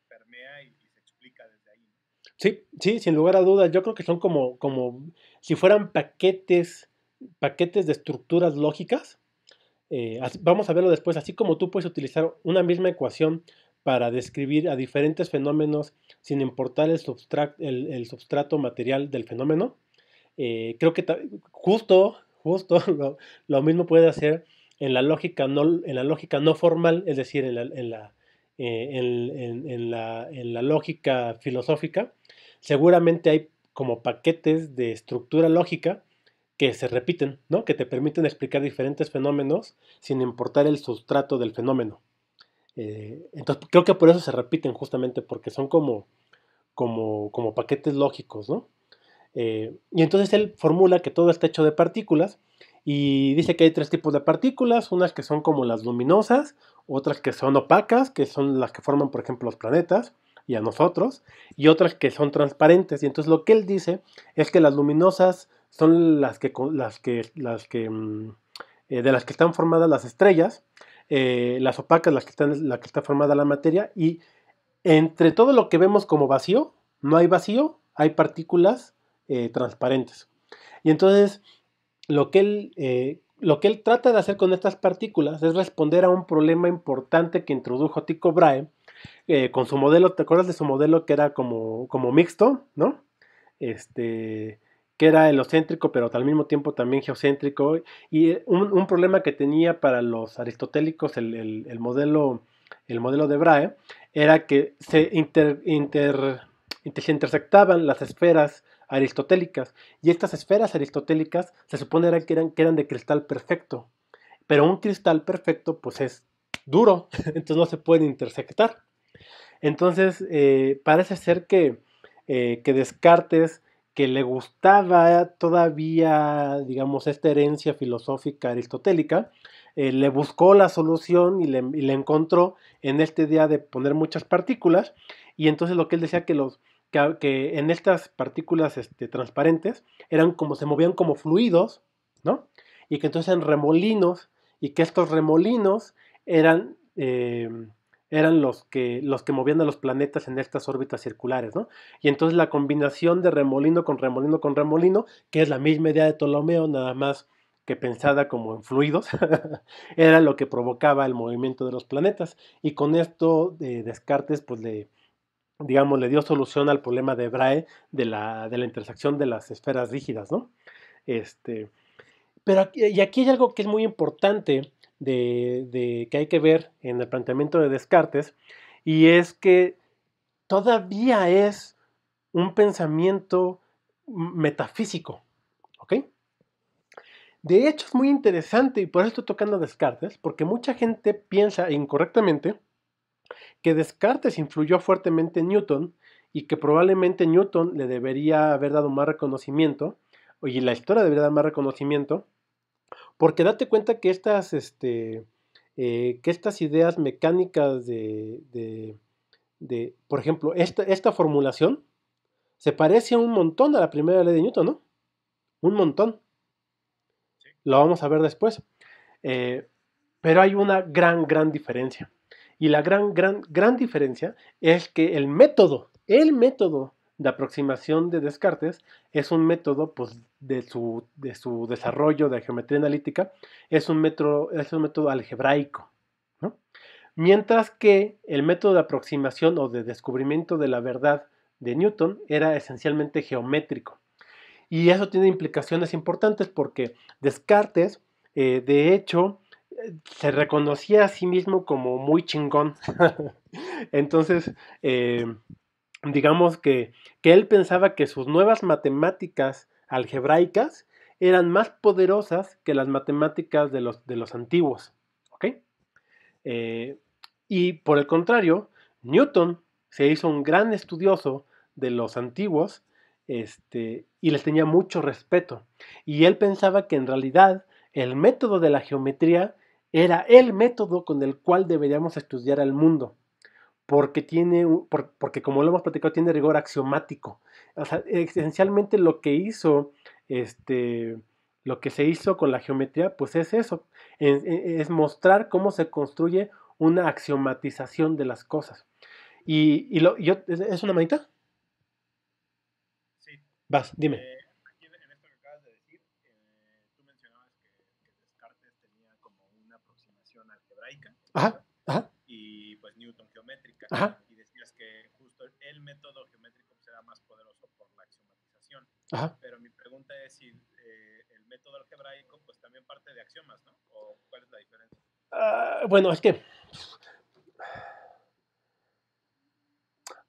Speaker 2: permea
Speaker 1: y, se explica desde ahí. Sí, sin lugar a dudas. Yo creo que son como, como si fueran paquetes, paquetes de estructuras lógicas. Eh, vamos a verlo después. Así como tú puedes utilizar una misma ecuación para describir a diferentes fenómenos sin importar el, el substrato material del fenómeno, eh, creo que justo, justo lo, mismo puede hacer en la lógica no, en la lógica no formal, es decir, eh, en la, lógica filosófica. Seguramente hay como paquetes de estructura lógica que se repiten, ¿no? que te permiten explicar diferentes fenómenos sin importar el sustrato del fenómeno. Eh, entonces creo que por eso se repiten justamente, porque son como, como, como paquetes lógicos, ¿no? Eh, y entonces él formula que todo está hecho de partículas y dice que hay tres tipos de partículas, unas que son como las luminosas, otras que son opacas, que son las que forman, por ejemplo, los planetas y a nosotros, y otras que son transparentes. Y entonces lo que él dice es que las luminosas son las que, mm, eh, de las que están formadas las estrellas, eh, las opacas, las que están, la que está formada la materia, y entre todo lo que vemos como vacío, no hay vacío, hay partículas eh, transparentes. Y entonces, lo que, él, eh, lo que él trata de hacer con estas partículas es responder a un problema importante que introdujo Tico Brahe eh, con su modelo, ¿te acuerdas de su modelo que era como, mixto, no? Este, que era helocéntrico, pero al mismo tiempo también geocéntrico. Y un, problema que tenía para los aristotélicos el, modelo, el modelo de Brahe era que se intersectaban las esferas aristotélicas. Y estas esferas aristotélicas se supone que, eran, de cristal perfecto. Pero un cristal perfecto pues es duro, entonces no se puede intersectar. Entonces eh, parece ser que, eh, que Descartes, que le gustaba todavía, digamos, esta herencia filosófica aristotélica, eh, le buscó la solución y le, le encontró en este idea de poner muchas partículas. Y entonces lo que él decía que los, que, en estas partículas este, transparentes eran como se movían como fluidos, ¿no? Y que entonces eran remolinos y que estos remolinos eran, eh, eran los, que, los que movían a los planetas en estas órbitas circulares, ¿no? Y entonces la combinación de remolino con remolino con remolino, que es la misma idea de Ptolomeo, nada más que pensada como en fluidos, era lo que provocaba el movimiento de los planetas. Y con esto de eh, Descartes pues le digamos, le dio solución al problema de Brahe de la, intersección de las esferas rígidas, ¿no? Este, pero y aquí hay algo que es muy importante de, que hay que ver en el planteamiento de Descartes, y es que todavía es un pensamiento metafísico, ¿ok? De hecho es muy interesante, y por eso estoy tocando a Descartes, porque mucha gente piensa incorrectamente que Descartes influyó fuertemente en Newton y que probablemente Newton le debería haber dado más reconocimiento, y la historia debería dar más reconocimiento, porque date cuenta que estas, este, eh, que estas ideas mecánicas de, de, por ejemplo, esta, formulación se parece un montón a la primera ley de Newton, ¿no? Un montón. Lo vamos a ver después. Eh, pero hay una gran, gran diferencia. Y la gran, gran, gran diferencia es que el método, el método de aproximación de Descartes es un método pues, de, su, de su desarrollo de geometría analítica, es un, es un método algebraico. Mientras que el método de aproximación o de descubrimiento de la verdad de Newton era esencialmente geométrico. Y eso tiene implicaciones importantes porque Descartes, eh, de hecho, se reconocía a sí mismo como muy chingón. Entonces, eh, digamos que, él pensaba que sus nuevas matemáticas algebraicas eran más poderosas que las matemáticas de los, de los antiguos. Eh, y por el contrario, Newton se hizo un gran estudioso de los antiguos este, y les tenía mucho respeto. Y él pensaba que en realidad el método de la geometría era el método con el cual deberíamos estudiar al mundo, porque, tiene, porque como lo hemos platicado, tiene rigor axiomático. esencialmente lo que hizo, este, lo que se hizo con la geometría, pues es eso, es, e, mostrar cómo se construye una axiomatización de las cosas. Y, lo, ¿es una manita? Sí. Vas, dime. Eh,
Speaker 2: Ajá, ajá. Y pues Newton geométrica. Y decías que justo el método geométrico será más poderoso por la axiomatización. Ajá. Pero mi pregunta es si eh, el método algebraico pues también parte de axiomas,
Speaker 1: ¿no? ¿O cuál es la diferencia? Ah, bueno, es que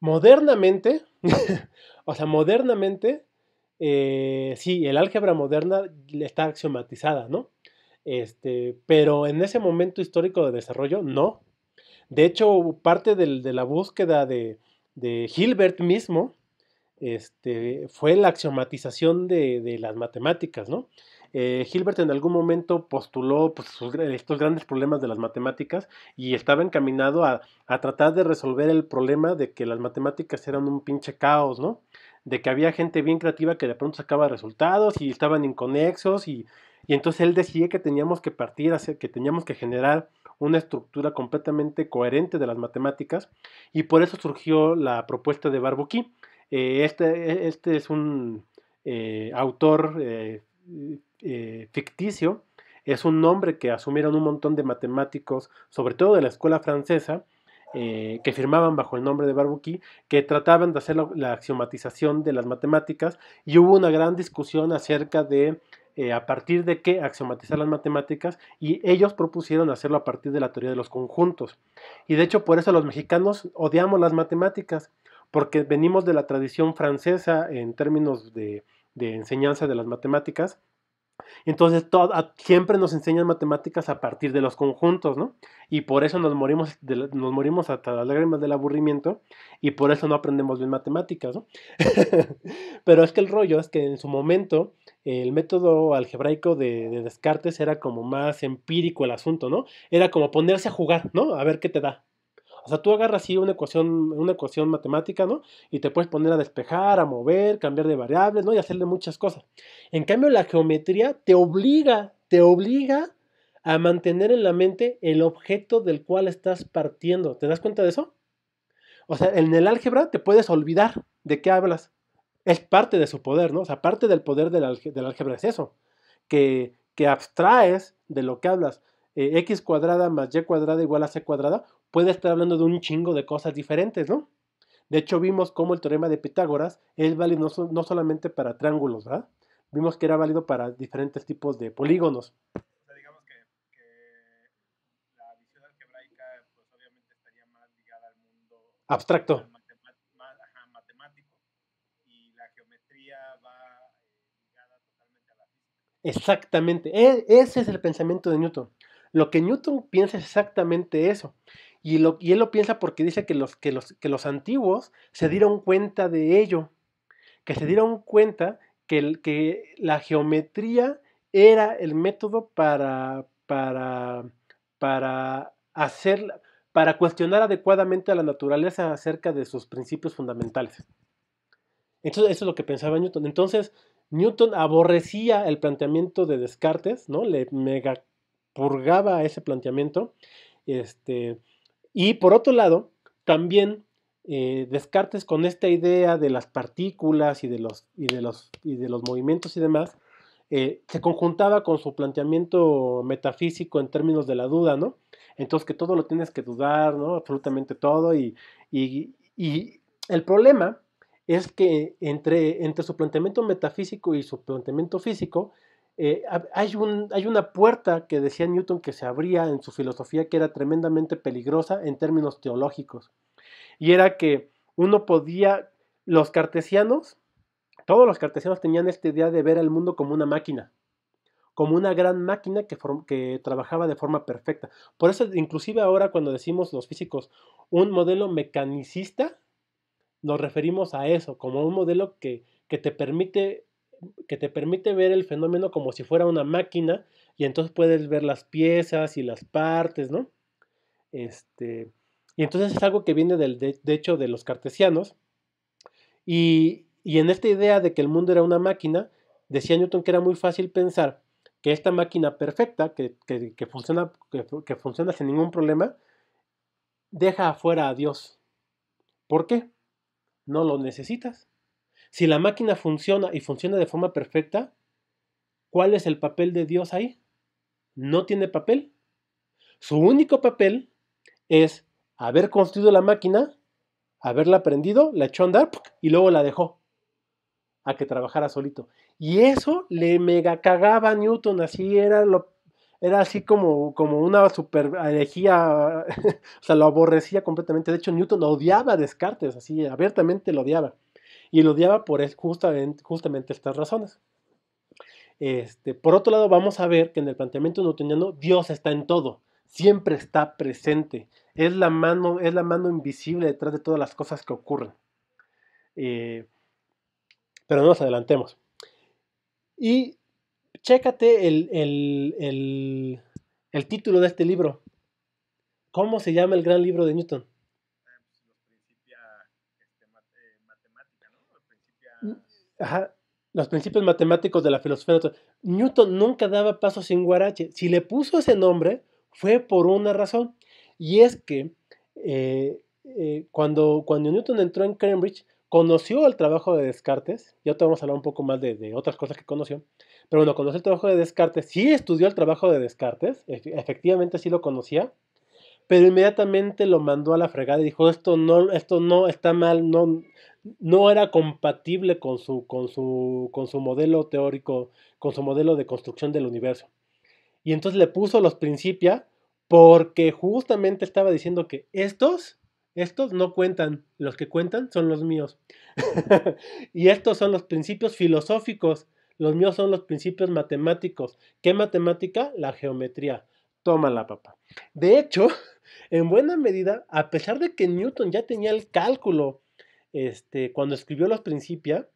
Speaker 1: modernamente, o sea, modernamente, eh, sí, el álgebra moderna está axiomatizada, ¿no? Este, pero en ese momento histórico de desarrollo, no. De hecho, parte de la búsqueda de, de Hilbert mismo este, fue la axiomatización de, las matemáticas, ¿no? Eh, Hilbert en algún momento postuló pues, estos grandes problemas de las matemáticas y estaba encaminado a, a, tratar de resolver el problema de que las matemáticas eran un pinche caos, ¿no? De que había gente bien creativa que de pronto sacaba resultados y estaban inconexos y, y entonces él decía que teníamos que partir, que teníamos que generar una estructura completamente coherente de las matemáticas y por eso surgió la propuesta de Barbuquí. Eh, este, este, es un eh, autor eh, ficticio, es un nombre que asumieron un montón de matemáticos, sobre todo de la escuela francesa, que firmaban bajo el nombre de Barbuquí, que trataban de hacer la, axiomatización de las matemáticas y hubo una gran discusión acerca de eh, a partir de qué axiomatizar las matemáticas y ellos propusieron hacerlo a partir de la teoría de los conjuntos. Y de hecho por eso los mexicanos odiamos las matemáticas, porque venimos de la tradición francesa en términos de enseñanza de las matemáticas, entonces todo, siempre nos enseñan matemáticas a partir de los conjuntos, ¿no? Y por eso nos morimos, nos morimos hasta las lágrimas del aburrimiento y por eso no aprendemos bien matemáticas, ¿no? Pero es que el rollo es que en su momento el método algebraico de Descartes era como más empírico el asunto, ¿no? Era como ponerse a jugar, ¿no? A ver qué te da. O sea, tú agarras así una ecuación, una ecuación matemática, ¿no? Y te puedes poner a despejar, a mover, cambiar de variables, ¿no? Y hacerle muchas cosas. En cambio, la geometría te obliga, te obliga a mantener en la mente el objeto del cual estás partiendo. ¿Te das cuenta de eso? O sea, en el álgebra te puedes olvidar de qué hablas. Es parte de su poder, ¿no? O sea, parte del poder del, álgebra es eso, que, que abstraes de lo que hablas. Eh, x cuadrada más y cuadrada igual a c cuadrada, puede estar hablando de un chingo de cosas diferentes, ¿no? De hecho, vimos cómo el teorema de Pitágoras es válido no, solamente para triángulos, ¿verdad? Vimos que era válido para diferentes tipos de polígonos. O sea, digamos que, la visión algebraica, pues obviamente estaría más ligada al mundo abstracto. matemático. Y la geometría va eh, Exactamente. E-, ese es el pensamiento de Newton. Lo que Newton piensa es exactamente eso. Y, él lo piensa porque dice que los, que, los, que los antiguos se dieron cuenta de ello, que se dieron cuenta que, que la geometría era el método para, para, para hacer, para cuestionar adecuadamente a la naturaleza acerca de sus principios fundamentales. Entonces, eso es lo que pensaba Newton. Entonces, Newton aborrecía el planteamiento de Descartes, ¿no? Le megapurgaba purgaba ese planteamiento. Este, y por otro lado, también eh, Descartes con esta idea de las partículas y de los, y de los, y de los movimientos y demás, eh, se conjuntaba con su planteamiento metafísico en términos de la duda, ¿no? Entonces que todo lo tienes que dudar, ¿no? Absolutamente todo. Y, y el problema es que entre, entre su planteamiento metafísico y su planteamiento físico eh, hay, una puerta que decía Newton que se abría en su filosofía que era tremendamente peligrosa en términos teológicos. Y era que uno podía, los cartesianos, todos los cartesianos tenían esta idea de ver al mundo como una máquina, como una gran máquina que, que trabajaba de forma perfecta. Por eso, inclusive ahora cuando decimos los físicos un modelo mecanicista, nos referimos a eso, como un modelo que, que te permite que te permite ver el fenómeno como si fuera una máquina y entonces puedes ver las piezas y las partes, ¿no? Este, y entonces es algo que viene del, de, hecho de los cartesianos. Y, en esta idea de que el mundo era una máquina, decía Newton que era muy fácil pensar que esta máquina perfecta, que, funciona, que, funciona sin ningún problema, deja afuera a Dios. ¿Por qué? No lo necesitas. Si la máquina funciona y funciona de forma perfecta, ¿cuál es el papel de Dios ahí? No tiene papel. Su único papel es haber construido la máquina, haberla aprendido, la echó a andar y luego la dejó a que trabajara solito. Y eso le mega cagaba a Newton, así era lo era así como, como una super herejía, o sea, lo aborrecía completamente. De hecho, Newton odiaba a Descartes, así abiertamente lo odiaba y lo odiaba por justamente, estas razones. Este, por otro lado, vamos a ver que en el planteamiento newtoniano Dios está en todo, siempre está presente, es la mano, es la mano invisible detrás de todas las cosas que ocurren. Eh, pero no nos adelantemos. Y chécate el, el título de este libro. ¿Cómo se llama el gran libro de Newton? los principios matemáticos de la filosofía Newton nunca daba paso sin guarache. Si le puso ese nombre, fue por una razón. Y es que eh, eh, cuando, cuando Newton entró en Cambridge, conoció el trabajo de Descartes, y ahora vamos a hablar un poco más de, otras cosas que conoció, pero bueno, conoció el trabajo de Descartes, sí estudió el trabajo de Descartes, efectivamente sí lo conocía, pero inmediatamente lo mandó a la fregada y dijo, esto no, esto no está mal, no, no era compatible con su, modelo teórico, con su modelo de construcción del universo. Y entonces le puso los principios porque justamente estaba diciendo que estos, estos no cuentan, los que cuentan son los míos. y estos son los principios filosóficos, los míos son los principios matemáticos. ¿Qué matemática? La geometría. Tómala, papá. De hecho, en buena medida, a pesar de que Newton ya tenía el cálculo, este, cuando escribió los Principia,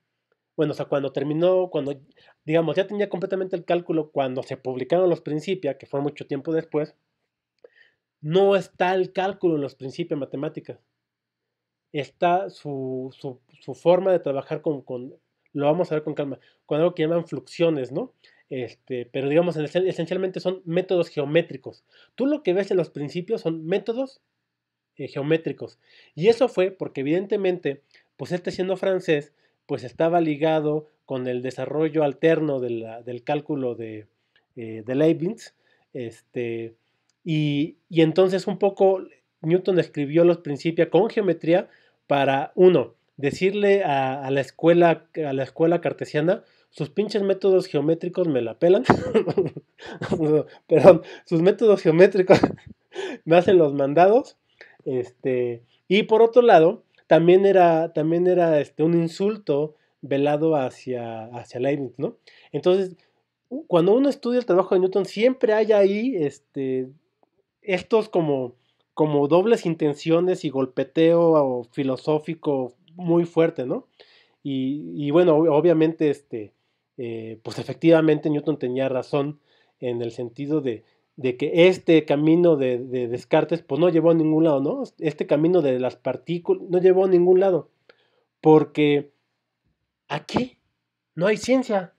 Speaker 1: bueno, o sea, cuando terminó, cuando, digamos, ya tenía completamente el cálculo, cuando se publicaron los Principia, que fue mucho tiempo después, no está el cálculo en los Principia matemáticas. Está su, forma de trabajar con, lo vamos a ver con calma, con algo que llaman fluxiones, ¿no? Este, pero digamos, esencialmente son métodos geométricos. Tú lo que ves en los principios son métodos eh, geométricos. Y eso fue porque evidentemente, pues este siendo francés, pues estaba ligado con el desarrollo alterno del cálculo de, eh, de Leibniz. Este, y, entonces un poco Newton escribió los principios con geometría para, uno, decirle a, la, escuela, a la escuela cartesiana, sus pinches métodos geométricos me la pelan. Perdón, sus métodos geométricos me hacen los mandados. Este, y por otro lado, también era, también era este, un insulto velado hacia, hacia Leibniz, ¿no? Entonces, cuando uno estudia el trabajo de Newton, siempre hay ahí este, estos como, como dobles intenciones y golpeteo filosófico muy fuerte, ¿no? Y, bueno, obviamente, este, eh, pues efectivamente Newton tenía razón en el sentido de, de que este camino de, Descartes pues no llevó a ningún lado, ¿no? Este camino de las partículas no llevó a ningún lado, porque aquí no hay ciencia.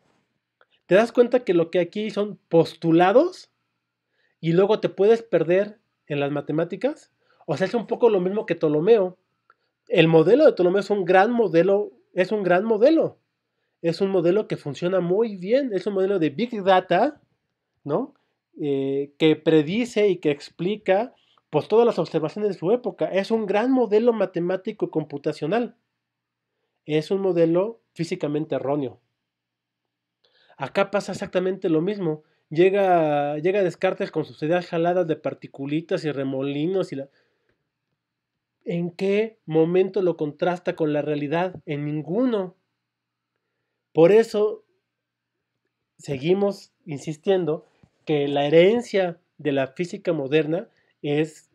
Speaker 1: Te das cuenta que lo que aquí son postulados y luego te puedes perder en las matemáticas. O sea, es un poco lo mismo que Ptolomeo. El modelo de Ptolomeo es un gran modelo, es un gran modelo. Es un modelo que funciona muy bien, es un modelo de Big Data, ¿no? Eh, que predice y que explica pues todas las observaciones de su época. Es un gran modelo matemático y computacional. Es un modelo físicamente erróneo. Acá pasa exactamente lo mismo. Llega, llega Descartes con sus ideas jaladas de particulitas y remolinos y ¿En qué momento lo contrasta con la realidad? En ninguno. Por eso seguimos insistiendo la herencia de la física moderna es,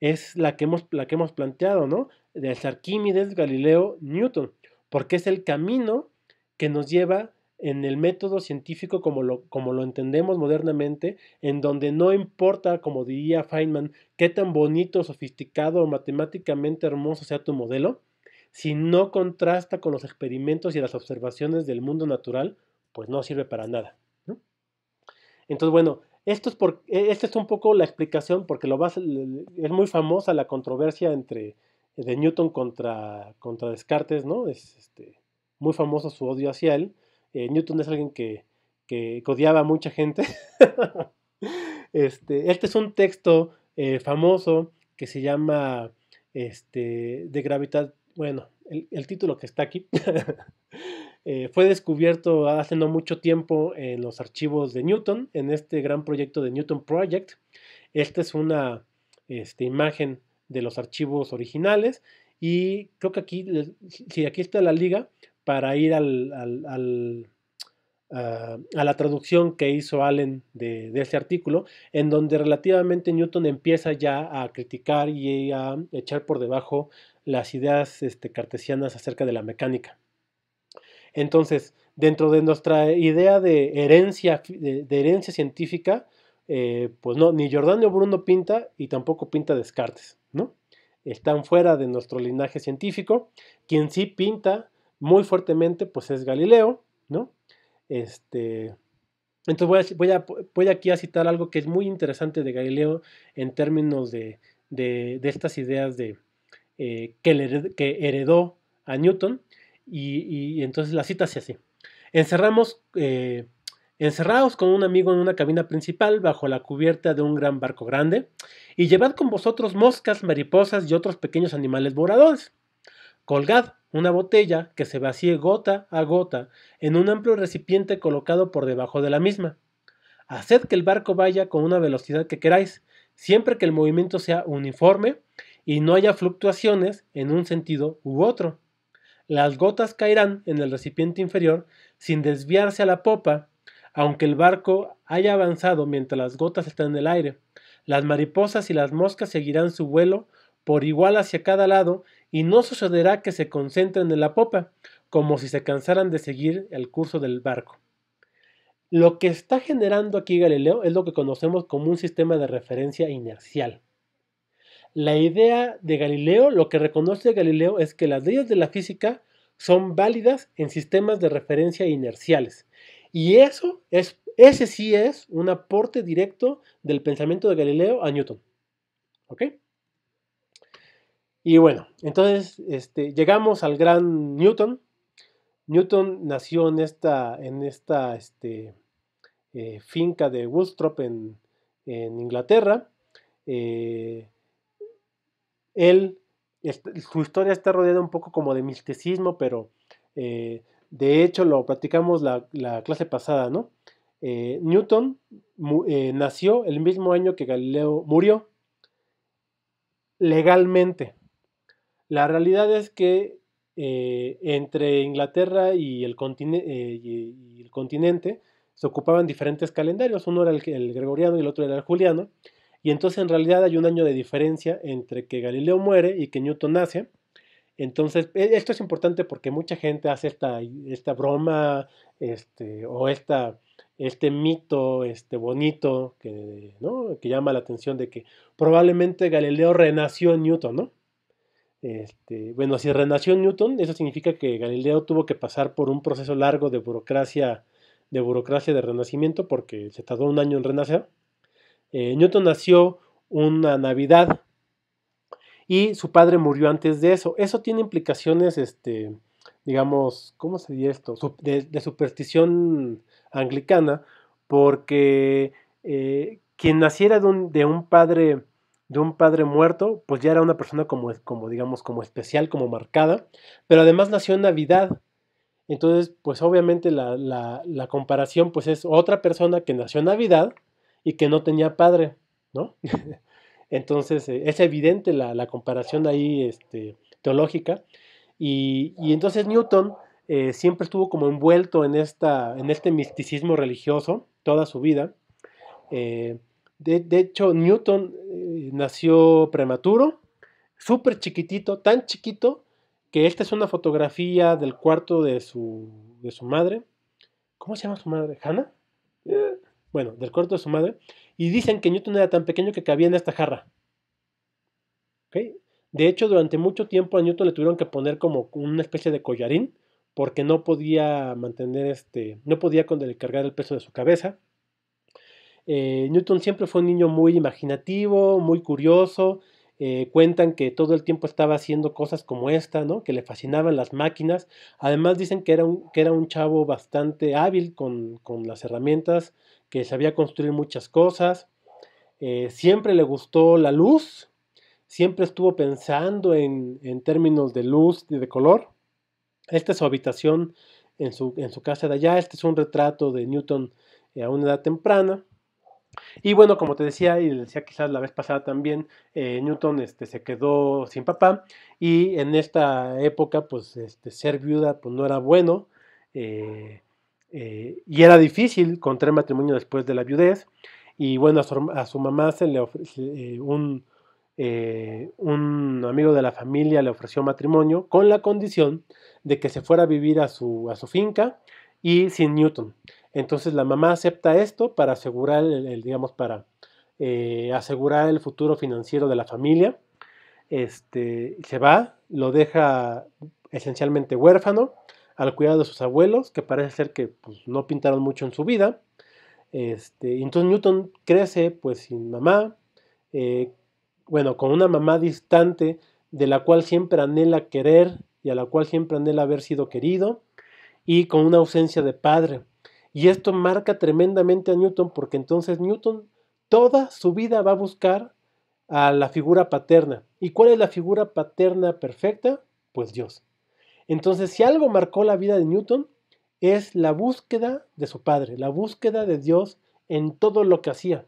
Speaker 1: es la, que hemos, la que hemos planteado, ¿no? De Arquímedes, Galileo, Newton, porque es el camino que nos lleva en el método científico como lo, como lo entendemos modernamente, en donde no importa, como diría Feynman, qué tan bonito, sofisticado o matemáticamente hermoso sea tu modelo, si no contrasta con los experimentos y las observaciones del mundo natural, pues no sirve para nada. Entonces, bueno, esto es e, esta es un poco la explicación, porque lo vas, es muy famosa la controversia entre de Newton contra, contra Descartes, ¿no? Es este, muy famoso su odio hacia él. Eh, Newton es alguien que, que odiaba a mucha gente. este, este, es un texto eh, famoso que se llama este, De gravedad, bueno, el, el título que está aquí Eh, fue descubierto hace no mucho tiempo en los archivos de Newton, en este gran proyecto de Newton Project. Esta es una este, imagen de los archivos originales y creo que aquí, si aquí está la liga, para ir ah, a, la traducción que hizo Allen de, ese artículo, en donde relativamente Newton empieza ya a criticar y a echar por debajo las ideas este, cartesianas acerca de la mecánica. Entonces, dentro de nuestra idea de herencia, de, herencia científica, eh, pues no, ni Giordano Bruno pinta y tampoco pinta Descartes, ¿no? Están fuera de nuestro linaje científico. Quien sí pinta muy fuertemente, pues es Galileo, ¿no? Este, entonces voy, voy, aquí a citar algo que es muy interesante de Galileo en términos de, estas ideas de, eh, que heredó a Newton. Y, entonces la cita es así Encerramos, eh, encerraos con un amigo en una cabina principal bajo la cubierta de un gran barco grande y llevad con vosotros moscas, mariposas y otros pequeños animales voladores. Colgad una botella que se vacíe gota a gota en un amplio recipiente colocado por debajo de la misma. Haced que el barco vaya con una velocidad que queráis, siempre que el movimiento sea uniforme y no haya fluctuaciones en un sentido u otro. Las gotas caerán en el recipiente inferior sin desviarse a la popa, aunque el barco haya avanzado mientras las gotas están en el aire. Las mariposas y las moscas seguirán su vuelo por igual hacia cada lado y no sucederá que se concentren en la popa, como si se cansaran de seguir el curso del barco. Lo que está generando aquí Galileo es lo que conocemos como un sistema de referencia inercial. La idea de Galileo, lo que reconoce Galileo es que las leyes de la física son válidas en sistemas de referencia inerciales. Y eso es, ese sí es un aporte directo del pensamiento de Galileo a Newton. ¿Ok? Y bueno, entonces este, llegamos al gran Newton. Newton nació en esta, en esta este, eh, finca de Woolstrop en, Inglaterra. Eh, él, su historia está rodeada un poco como de misticismo, pero eh, de hecho lo platicamos la, clase pasada, ¿no? Eh, Newton eh, nació el mismo año que Galileo murió, legalmente. La realidad es que entre Inglaterra y el, continente se ocupaban diferentes calendarios, uno era el gregoriano y el otro era el juliano, y entonces en realidad hay un año de diferencia entre que Galileo muere y que Newton nace. Entonces, e, esto es importante porque mucha gente hace esta, esta broma este, o esta, este mito este, bonito que, ¿no? que llama la atención de que probablemente Galileo renació en Newton, ¿no? Este, bueno, si renació en Newton, eso significa que Galileo tuvo que pasar por un proceso largo de burocracia, de burocracia de renacimiento, porque se tardó un año en renacer. Eh, Newton nació una Navidad y su padre murió antes de eso. Eso tiene implicaciones, este, digamos, ¿cómo se dice esto? De, superstición anglicana, porque eh, quien naciera de un, padre de un padre muerto, pues ya era una persona como, como, digamos, como especial, como marcada, pero además nació en Navidad. Entonces, pues obviamente la, la comparación, pues es otra persona que nació en Navidad, y que no tenía padre, ¿no? entonces eh, es evidente la, comparación ahí este, teológica. Y, entonces Newton eh, siempre estuvo como envuelto en, esta, en este misticismo religioso toda su vida. Eh, de, hecho, Newton nació prematuro, súper chiquitito, tan chiquito que esta es una fotografía del cuarto de su, de su madre. ¿Cómo se llama su madre? ¿Hannah? bueno, del cuerpo de su madre, y dicen que Newton era tan pequeño que cabía en esta jarra. De hecho, durante mucho tiempo a Newton le tuvieron que poner como una especie de collarín, porque no podía mantener este, no podía cargar el peso de su cabeza. Eh, Newton siempre fue un niño muy imaginativo, muy curioso. Eh, cuentan que todo el tiempo estaba haciendo cosas como esta, ¿no? que le fascinaban las máquinas. Además dicen que era un, que era un chavo bastante hábil con, con las herramientas, que sabía construir muchas cosas, eh, siempre le gustó la luz, siempre estuvo pensando en, términos de luz y de color. Esta es su habitación en su, en su casa de allá, este es un retrato de Newton eh, a una edad temprana. Y bueno, como te decía, y decía quizás la vez pasada también, eh, Newton este, se quedó sin papá y en esta época, pues este, ser viuda pues, no era bueno. Eh, y era difícil contraer matrimonio después de la viudez. Y bueno, a su, mamá se le eh, eh, un, amigo de la familia le ofreció matrimonio con la condición de que se fuera a vivir a su, a su finca y sin Newton. Entonces la mamá acepta esto para asegurar el, digamos, para asegurar el futuro financiero de la familia. Este, se va, lo deja esencialmente huérfano al cuidado de sus abuelos, que parece ser que pues, no pintaron mucho en su vida. Este, entonces Newton crece pues sin mamá, eh, bueno, con una mamá distante de la cual siempre anhela querer y a la cual siempre anhela haber sido querido, y con una ausencia de padre. Y esto marca tremendamente a Newton porque entonces Newton toda su vida va a buscar a la figura paterna. ¿Y cuál es la figura paterna perfecta? Pues Dios. Entonces, si algo marcó la vida de Newton, es la búsqueda de su padre, la búsqueda de Dios en todo lo que hacía.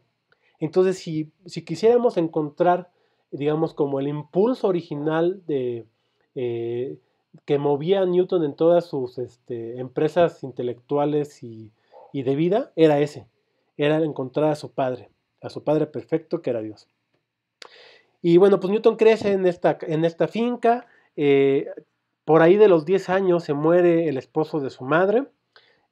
Speaker 1: Entonces, si, quisiéramos encontrar, digamos, como el impulso original de, eh, que movía a Newton en todas sus este, empresas intelectuales y, de vida, era ese, era encontrar a su padre, a su padre perfecto que era Dios. Y bueno, pues Newton crece en esta, en esta finca, eh, por ahí de los 10 años se muere el esposo de su madre,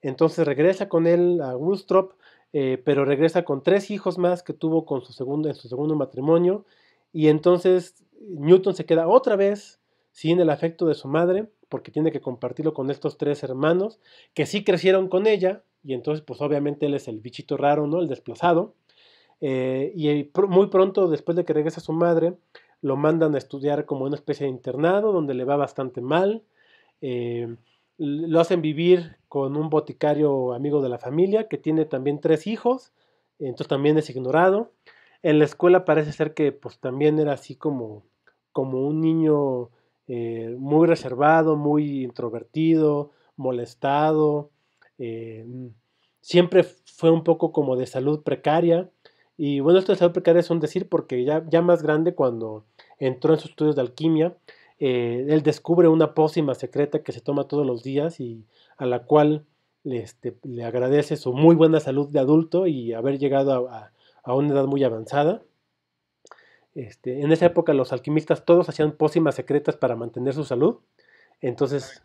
Speaker 1: entonces regresa con él a Woodstrop, eh, pero regresa con tres hijos más que tuvo con su segundo, en su segundo matrimonio, y entonces Newton se queda otra vez sin el afecto de su madre, porque tiene que compartirlo con estos tres hermanos, que sí crecieron con ella, y entonces pues obviamente él es el bichito raro, ¿no? El desplazado. Eh, y muy pronto, después de que regresa su madre, lo mandan a estudiar como una especie de internado donde le va bastante mal. Eh, lo hacen vivir con un boticario amigo de la familia que tiene también tres hijos, entonces también es ignorado. En la escuela parece ser que pues también era así como, como un niño eh, muy reservado, muy introvertido, molestado. Eh, siempre fue un poco como de salud precaria. Y bueno, esto de salud precaria es un decir porque ya, ya más grande cuando entró en sus estudios de alquimia, eh, él descubre una pócima secreta que se toma todos los días y a la cual le este, agradece su muy buena salud de adulto y haber llegado a, una edad muy avanzada. Este, en esa época los alquimistas todos hacían pócimas secretas para mantener su salud. Entonces,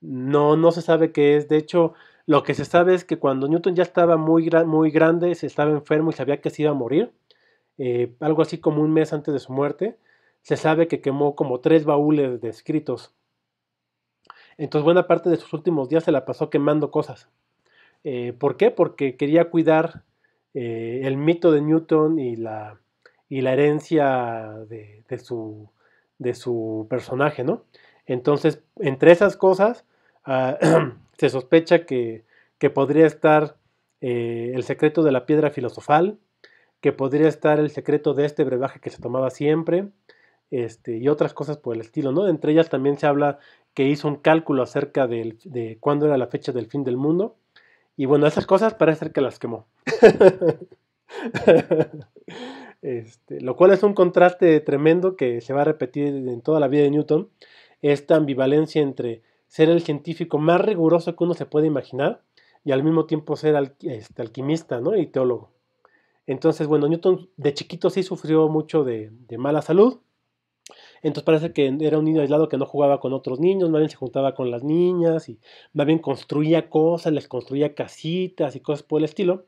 Speaker 1: no, no se sabe qué es. De hecho, lo que se sabe es que cuando Newton ya estaba muy, muy grande, se estaba enfermo y sabía que se iba a morir, eh, algo así como un mes antes de su muerte, se sabe que quemó como tres baúles de escritos. Entonces buena parte de sus últimos días se la pasó quemando cosas. Eh, ¿Por qué? Porque quería cuidar eh, el mito de Newton y la, herencia de, su, de su personaje, Entonces, entre esas cosas, Ah, se sospecha que, que podría estar eh, el secreto de la piedra filosofal, que podría estar el secreto de este brebaje que se tomaba siempre, este, y otras cosas por el estilo, ¿no? Entre ellas también se habla que hizo un cálculo acerca del, de cuándo era la fecha del fin del mundo, y bueno, esas cosas parece ser que las quemó. Este, lo cual es un contraste tremendo que se va a repetir en toda la vida de Newton, esta ambivalencia entre ser el científico más riguroso que uno se puede imaginar y al mismo tiempo ser este, alquimista ¿no? y teólogo. Entonces, bueno, Newton de chiquito sí sufrió mucho de, mala salud. Entonces parece que era un niño aislado que no jugaba con otros niños, más bien se juntaba con las niñas y más bien construía cosas, les construía casitas y cosas por el estilo.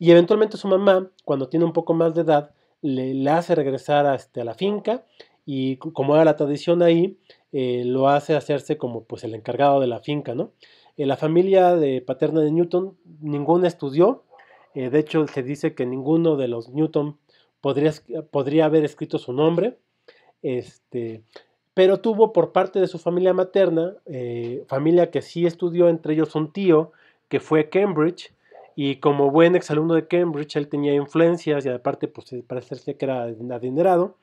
Speaker 1: Y eventualmente su mamá, cuando tiene un poco más de edad, le, hace regresar este, a la finca y como era la tradición ahí, eh, lo hace hacerse como pues el encargado de la finca, ¿no? la familia de paterna de Newton, ninguna estudió, eh, de hecho se dice que ninguno de los Newton podría, haber escrito su nombre, este, pero tuvo por parte de su familia materna, eh, familia que sí estudió, entre ellos un tío que fue a Cambridge, y como buen exalumno de Cambridge, él tenía influencias y aparte, pues que era adinerado.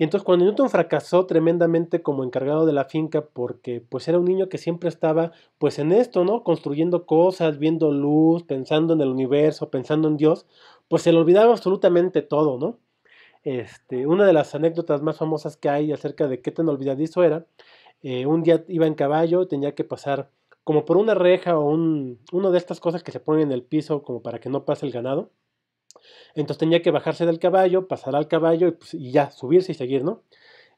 Speaker 1: Y entonces cuando Newton fracasó tremendamente como encargado de la finca, porque pues era un niño que siempre estaba pues en esto, ¿no? Construyendo cosas, viendo luz, pensando en el universo, pensando en Dios, pues se le olvidaba absolutamente todo, ¿no? Este, una de las anécdotas más famosas que hay acerca de qué tan olvidadizo era, eh, un día iba en caballo, tenía que pasar como por una reja o una de estas cosas que se ponen en el piso como para que no pase el ganado. Entonces tenía que bajarse del caballo, pasar al caballo pues, y, ya subirse y seguir, ¿no?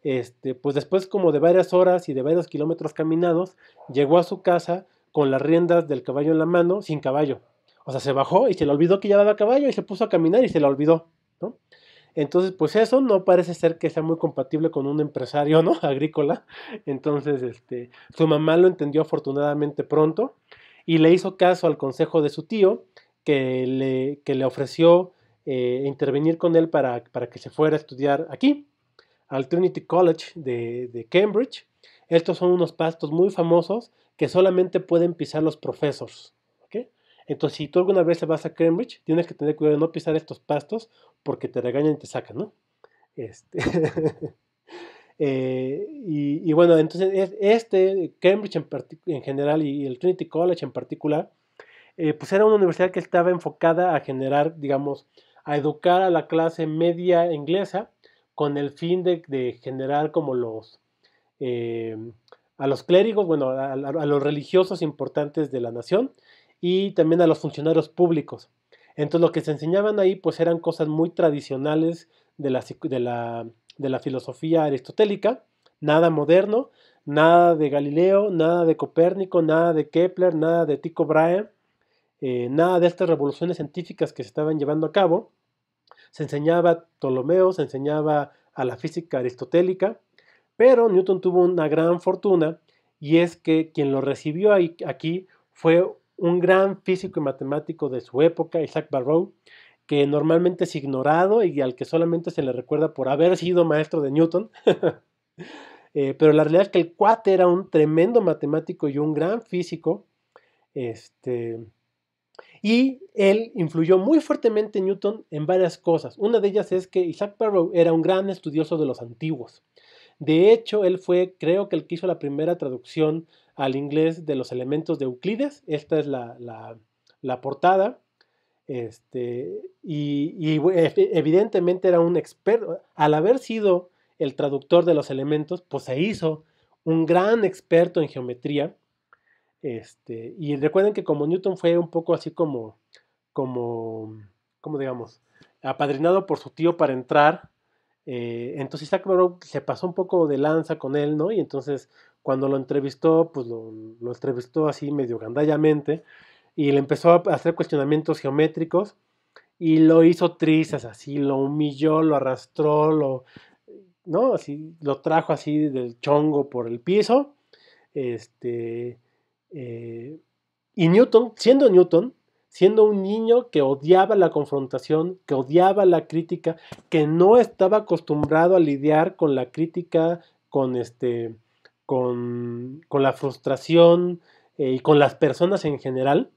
Speaker 1: Este, pues después como de varias horas y de varios kilómetros caminados, llegó a su casa con las riendas del caballo en la mano, sin caballo. O sea, se bajó y se le olvidó que llevaba caballo y se puso a caminar y se le olvidó, ¿no? Entonces, pues eso no parece ser que sea muy compatible con un empresario, ¿no? Agrícola. Entonces, este, su mamá lo entendió afortunadamente pronto y le hizo caso al consejo de su tío que le, que le ofreció eh, intervenir con él para, que se fuera a estudiar aquí, al Trinity College de, Cambridge. Estos son unos pastos muy famosos que solamente pueden pisar los profesores. ¿okay? Entonces, si tú alguna vez vas a Cambridge, tienes que tener cuidado de no pisar estos pastos porque te regañan y te sacan, ¿no? Este, eh, y, bueno, entonces este, Cambridge en, general y, el Trinity College en particular, eh, pues era una universidad que estaba enfocada a generar, digamos, a educar a la clase media inglesa con el fin de, generar como los, eh, a los clérigos, bueno, a, los religiosos importantes de la nación y también a los funcionarios públicos. Entonces lo que se enseñaban ahí pues eran cosas muy tradicionales de la, de la, de la filosofía aristotélica, nada moderno, nada de Galileo, nada de Copérnico, nada de Kepler, nada de Tycho Brahe, eh, nada de estas revoluciones científicas que se estaban llevando a cabo. Se enseñaba Ptolomeo, se enseñaba a la física aristotélica, pero Newton tuvo una gran fortuna y es que quien lo recibió aquí fue un gran físico y matemático de su época, Isaac Barrow, que normalmente es ignorado y al que solamente se le recuerda por haber sido maestro de Newton. Eh, pero la realidad es que el cuate era un tremendo matemático y un gran físico. Este, y él influyó muy fuertemente en Newton en varias cosas. Una de ellas es que Isaac Barrow era un gran estudioso de los antiguos. De hecho, él fue, creo que el que hizo la primera traducción al inglés de los elementos de Euclides. Esta es la, portada. Este, y, y, e, evidentemente era un experto. Al haber sido el traductor de los elementos, pues se hizo un gran experto en geometría este, y recuerden que como Newton fue un poco así como, como, como digamos, apadrinado por su tío para entrar, eh, entonces Isaac se pasó un poco de lanza con él, ¿no? Y entonces cuando lo entrevistó, pues lo, entrevistó así medio gandallamente y le empezó a hacer cuestionamientos geométricos y lo hizo trizas, así lo humilló, lo arrastró, lo, ¿no? Así lo trajo así del chongo por el piso, este eh, y Newton, siendo Newton, siendo un niño que odiaba la confrontación, que odiaba la crítica, que no estaba acostumbrado a lidiar con la crítica, con este, con, la frustración eh, y con las personas en general,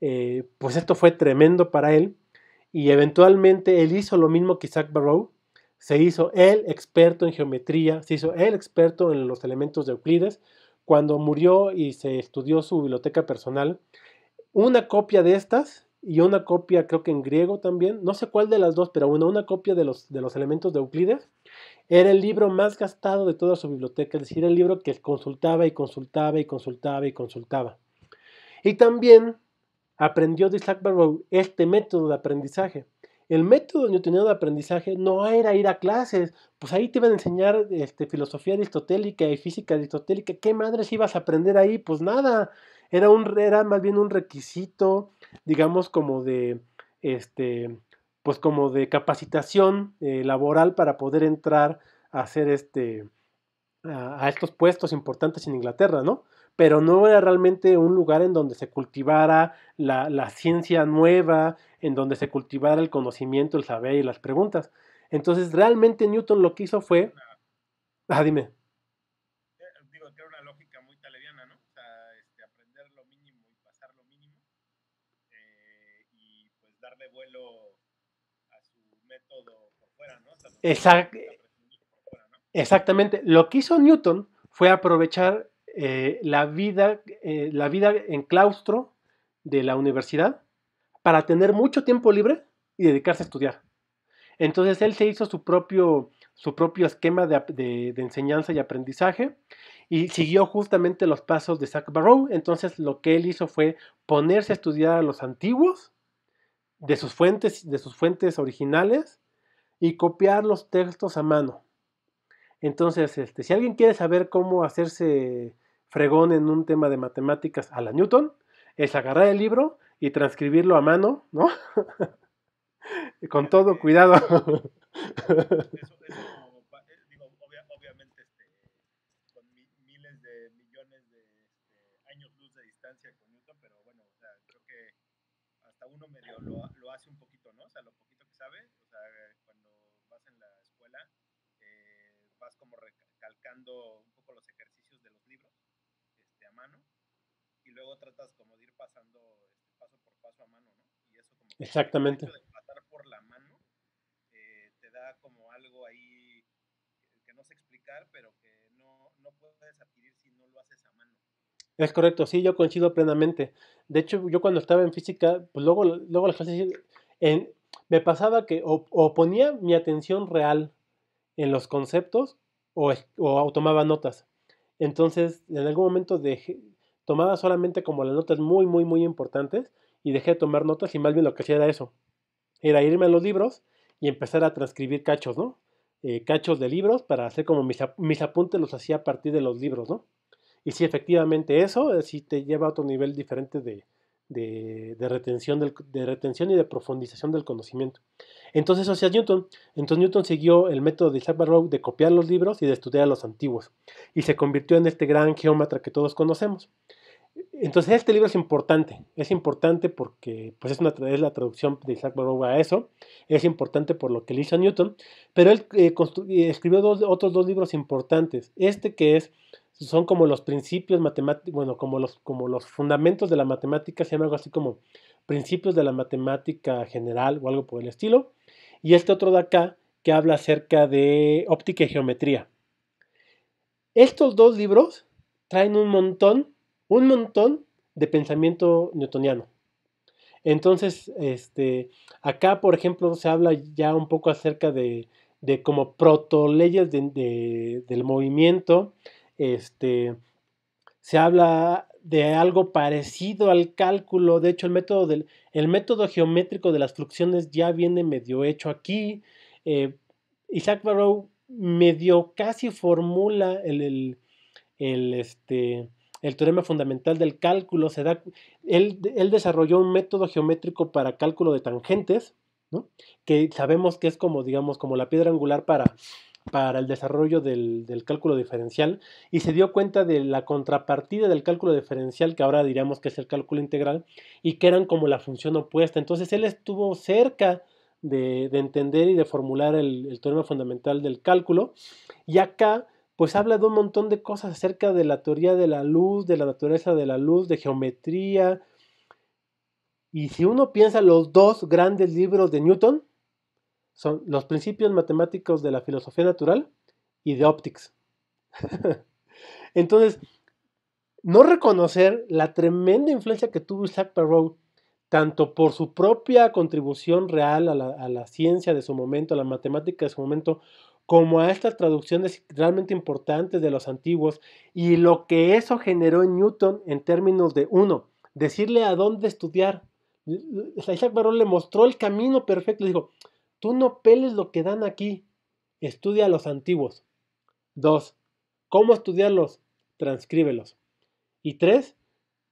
Speaker 1: eh, pues esto fue tremendo para él. Y eventualmente él hizo lo mismo que Isaac Barrow, se hizo él experto en geometría, se hizo él experto en los elementos de Euclides, cuando murió y se estudió su biblioteca personal, una copia de estas y una copia creo que en griego también, no sé cuál de las dos, pero bueno, una copia de los, de los elementos de Euclides, era el libro más gastado de toda su biblioteca, es decir, el libro que consultaba y consultaba y consultaba y consultaba. Y también aprendió de Isaac Barrow este método de aprendizaje. El método de aprendizaje no era ir a clases, pues ahí te iban a enseñar este, filosofía aristotélica y física aristotélica. ¿Qué madres ibas a aprender ahí? Pues nada, era, un, era más bien un requisito, digamos, como de, este, pues como de capacitación eh, laboral para poder entrar a hacer este, a estos puestos importantes en Inglaterra, ¿no? pero no era realmente un lugar en donde se cultivara la, ciencia nueva, en donde se cultivara el conocimiento, el saber y las preguntas. Entonces, realmente Newton lo que hizo fue... Ah, dime. Exact Exactamente. Lo que hizo Newton fue aprovechar eh, la, vida, eh, la vida en claustro de la universidad para tener mucho tiempo libre y dedicarse a estudiar. Entonces él se hizo su propio, su propio esquema de, enseñanza y aprendizaje y siguió justamente los pasos de Zach Barrow. Entonces lo que él hizo fue ponerse a estudiar a los antiguos de sus fuentes, de sus fuentes originales y copiar los textos a mano. Entonces, este, si alguien quiere saber cómo hacerse fregón en un tema de matemáticas a la Newton es agarrar el libro y transcribirlo a mano, ¿no? Con todo cuidado.
Speaker 2: y luego tratas como de ir pasando
Speaker 1: este, paso por paso a mano, ¿no? Y eso como que Exactamente. El hecho de pasar por la mano eh, te da como algo ahí que no sé explicar, pero que no, no puedes adquirir si no lo haces a mano. Es correcto, sí, yo coincido plenamente. De hecho, yo cuando estaba en física, pues luego, luego las clases en, me pasaba que o, o, ponía mi atención real en los conceptos o, o tomaba notas. Entonces, en algún momento dejé, tomaba solamente como las notas muy, muy, muy importantes y dejé de tomar notas y más bien lo que hacía era eso. Era irme a los libros y empezar a transcribir cachos, ¿no? Eh, cachos de libros para hacer como mis, mis apuntes los hacía a partir de los libros, ¿no? Y sí, efectivamente eso si eh, sí te lleva a otro nivel diferente de, de, retención de, retención, y de profundización del conocimiento. Entonces eso hacía Newton. Entonces Newton siguió el método de Isaac Barrow de copiar los libros y de estudiar a los antiguos. Y se convirtió en este gran geómetra que todos conocemos. Entonces este libro es importante. Es importante porque pues, es, una, la traducción de Isaac Barrow a eso. Es importante por lo que le hizo Newton. Pero él eh, eh, escribió otros dos libros importantes. Este que es son como los principios matemáticos, bueno, como los, como los fundamentos de la matemática, se llama algo así como principios de la matemática general o algo por el estilo. Y este otro de acá que habla acerca de óptica y geometría. Estos dos libros traen un montón, un montón de pensamiento newtoniano. Entonces, este, acá, por ejemplo, se habla ya un poco acerca de, como proto leyes del movimiento, este, se habla de algo parecido al cálculo, de hecho el método, del, el método geométrico de las fluxiones ya viene medio hecho aquí. Eh, Isaac Barrow medio casi formula el, este, el teorema fundamental del cálculo, se da, él, desarrolló un método geométrico para cálculo de tangentes, que sabemos que es como, digamos, como la piedra angular para, para el desarrollo del, cálculo diferencial y se dio cuenta de la contrapartida del cálculo diferencial, que ahora diríamos que es el cálculo integral, y que eran como la función opuesta. Entonces él estuvo cerca de, entender y de formular el, el teorema fundamental del cálculo, y acá pues habla de un montón de cosas acerca de la teoría de la luz, de la naturaleza de la luz, de geometría. Y si uno piensa los dos grandes libros de Newton, son los principios matemáticos de la filosofía natural y de optics. Entonces, no reconocer la tremenda influencia que tuvo Isaac Barrow tanto por su propia contribución real a la, ciencia de su momento, a la matemática de su momento, como a estas traducciones realmente importantes de los antiguos y lo que eso generó en Newton en términos de, uno, decirle a dónde estudiar. Isaac Barrow le mostró el camino perfecto, le dijo, Tú no peles lo que dan aquí. Estudia a los antiguos. Dos. ¿Cómo estudiarlos? Transcríbelos. Y tres.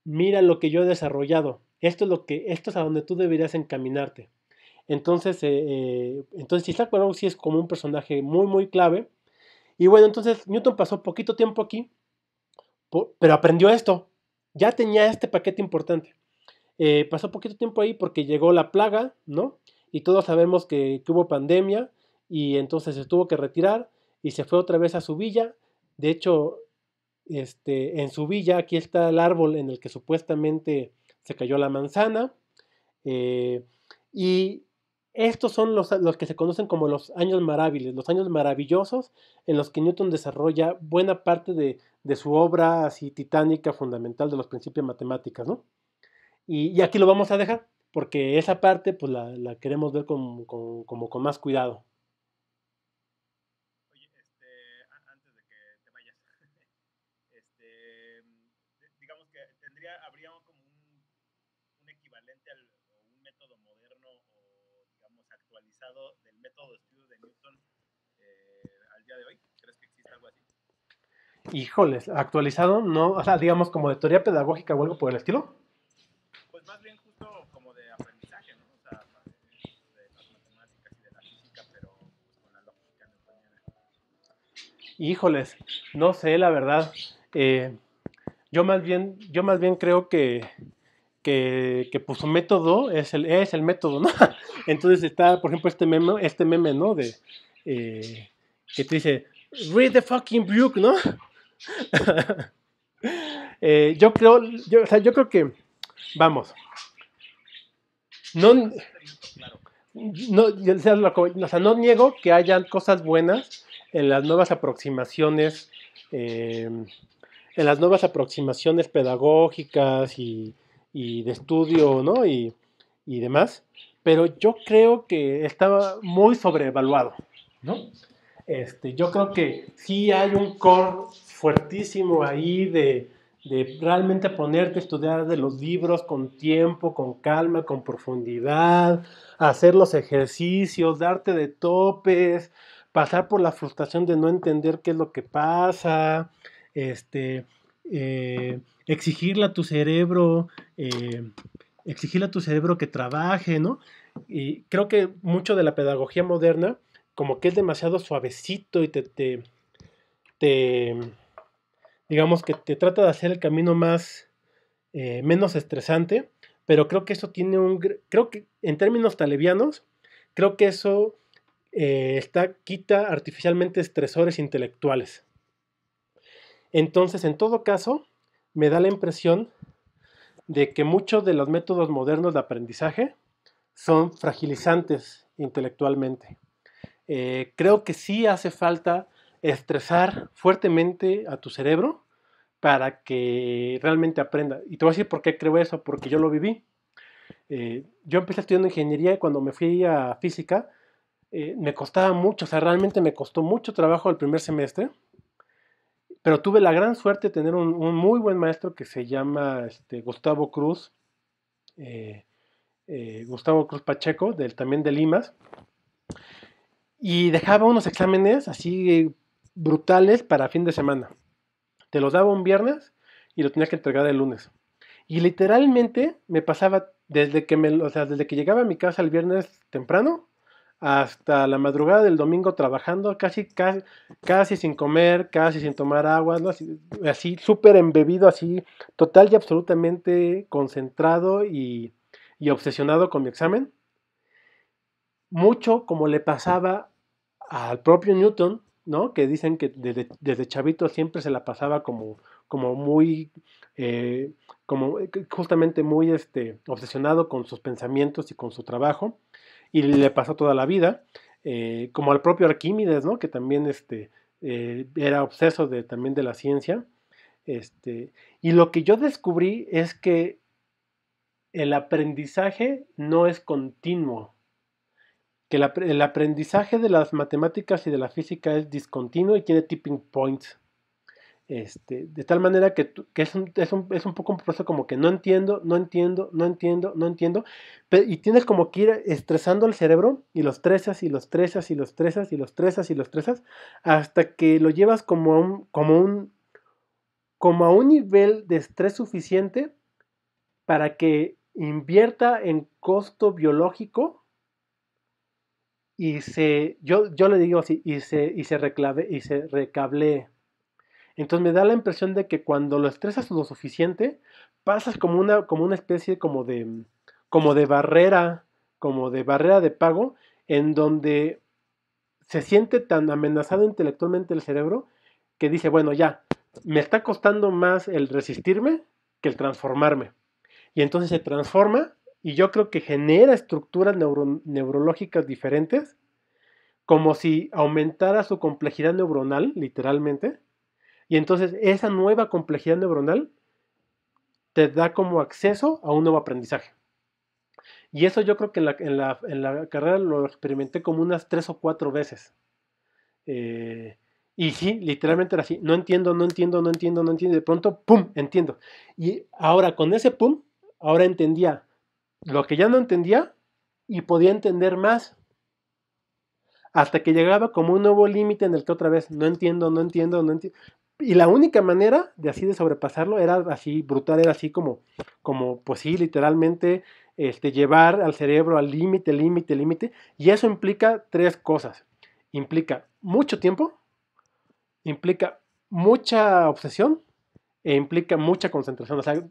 Speaker 1: Mira lo que yo he desarrollado. Esto es, lo que, esto es a donde tú deberías encaminarte. Entonces, eh, eh entonces Isaac sí es como un personaje muy, muy clave. Y bueno, entonces Newton pasó poquito tiempo aquí, pero aprendió esto. Ya tenía este paquete importante. Eh, pasó poquito tiempo ahí porque llegó la plaga, ¿no? y todos sabemos que, hubo pandemia y entonces se tuvo que retirar y se fue otra vez a su villa. De hecho, este, en su villa aquí está el árbol en el que supuestamente se cayó la manzana. Eh, y estos son los, los, que se conocen como los años maravillosos, los años maravillosos en los que Newton desarrolla buena parte de, su obra así titánica fundamental de los principios matemáticos, y aquí lo vamos a dejar porque esa parte pues la, la queremos ver con, con, como con más cuidado. Oye, este, antes de que
Speaker 2: te vayas, este, digamos que tendría, habría como un, un equivalente al un método moderno o digamos actualizado del método de estudio de Newton eh, al día
Speaker 1: de hoy. ¿Crees que existe algo así? Híjoles, actualizado, no, o sea, digamos como de teoría pedagógica o algo por el estilo. Híjoles, no sé, la verdad. Eh, yo más bien, yo más bien creo que, que, que pues su método es el, método, ¿no? Entonces está, por ejemplo, este meme, este meme ¿no? De, eh, que te dice, read the fucking book, ¿no? Eh, yo creo, yo, o sea, yo creo que, vamos, no, no, o no niego que hayan cosas buenas en las nuevas aproximaciones, em, en las nuevas aproximaciones pedagógicas y, de estudio, ¿no? Y, demás. Pero yo creo que estaba muy sobrevaluado, ¿no? Este, yo creo que sí hay un core fuertísimo ahí de, de realmente ponerte a estudiar de los libros con tiempo, con calma, con profundidad, hacer los ejercicios, darte de topes, pasar por la frustración de no entender qué es lo que pasa, este, eh, exigirle a tu cerebro, eh, exigirle a tu cerebro que trabaje, ¿no? Y creo que mucho de la pedagogía moderna, como que es demasiado suavecito y te, te, digamos que te trata de hacer el camino más, eh, menos estresante, pero creo que eso tiene un, creo que en términos talevianos, creo que eso eh, está, quita artificialmente estresores intelectuales. Entonces, en todo caso, me da la impresión de que muchos de los métodos modernos de aprendizaje son fragilizantes intelectualmente. Eh, creo que sí hace falta estresar fuertemente a tu cerebro para que realmente aprenda. Y te voy a decir por qué creo eso, porque yo lo viví. Eh, yo empecé estudiando ingeniería y cuando me fui a física, eh, me costaba mucho, o sea, realmente me costó mucho trabajo el primer semestre, pero tuve la gran suerte de tener un, muy buen maestro que se llama este, Gustavo Cruz, eh, eh, Gustavo Cruz Pacheco, del, también de Limas, y dejaba unos exámenes así brutales para fin de semana. Te los daba un viernes y lo tenía que entregar el lunes. Y literalmente me pasaba desde que me, o sea, desde que llegaba a mi casa el viernes temprano hasta la madrugada del domingo trabajando, casi, casi, sin comer, casi sin tomar agua, así súper embebido, así total y absolutamente concentrado y, obsesionado con mi examen. Mucho como le pasaba al propio Newton, ¿no? Que dicen que desde, chavito siempre se la pasaba como, como muy, eh, como eh, justamente muy este, obsesionado con sus pensamientos y con su trabajo y le pasó toda la vida, eh, como al propio Arquímedes, ¿no? que también este, eh, era obseso de, también de la ciencia. Este, y lo que yo descubrí es que el aprendizaje no es continuo, que el, el aprendizaje de las matemáticas y de la física es discontinuo y tiene tipping points. Este, de tal manera que, es, un, poco un proceso como que no entiendo, no entiendo, no entiendo, no entiendo, y tienes como que ir estresando el cerebro y los tresas y los tresas y los tresas y los tresas y los tresas hasta que lo llevas como a un, como como a un nivel de estrés suficiente para que invierta en costo biológico y se, yo, yo le digo así, y se, y se reclave, y se recable entonces me da la impresión de que cuando lo estresas lo suficiente, pasas como una, como una especie como de, mm, como de barrera, como de barrera de pago, en donde se siente tan amenazado intelectualmente el cerebro que dice, bueno, ya, me está costando más el resistirme que el transformarme. Y entonces se transforma y yo creo que genera estructuras neurológicas diferentes, como si aumentara su complejidad neuronal, literalmente, y entonces esa nueva complejidad neuronal te da como acceso a un nuevo aprendizaje. Y eso yo creo que en la, carrera lo experimenté como unas tres o cuatro veces. Eh, y sí, literalmente era así. No entiendo, no entiendo, no entiendo, no entiendo. De pronto, ¡pum! Entiendo. Y ahora con ese ¡pum! Ahora entendía lo que ya no entendía y podía entender más. Hasta que llegaba como un nuevo límite en el que otra vez, no entiendo, no entiendo, no entiendo. Y la única manera de así de sobrepasarlo era así brutal, era así como, como pues sí, literalmente este, llevar al cerebro al límite, límite, límite. Y eso implica tres cosas. Implica mucho tiempo, implica mucha obsesión e implica mucha concentración. O sea,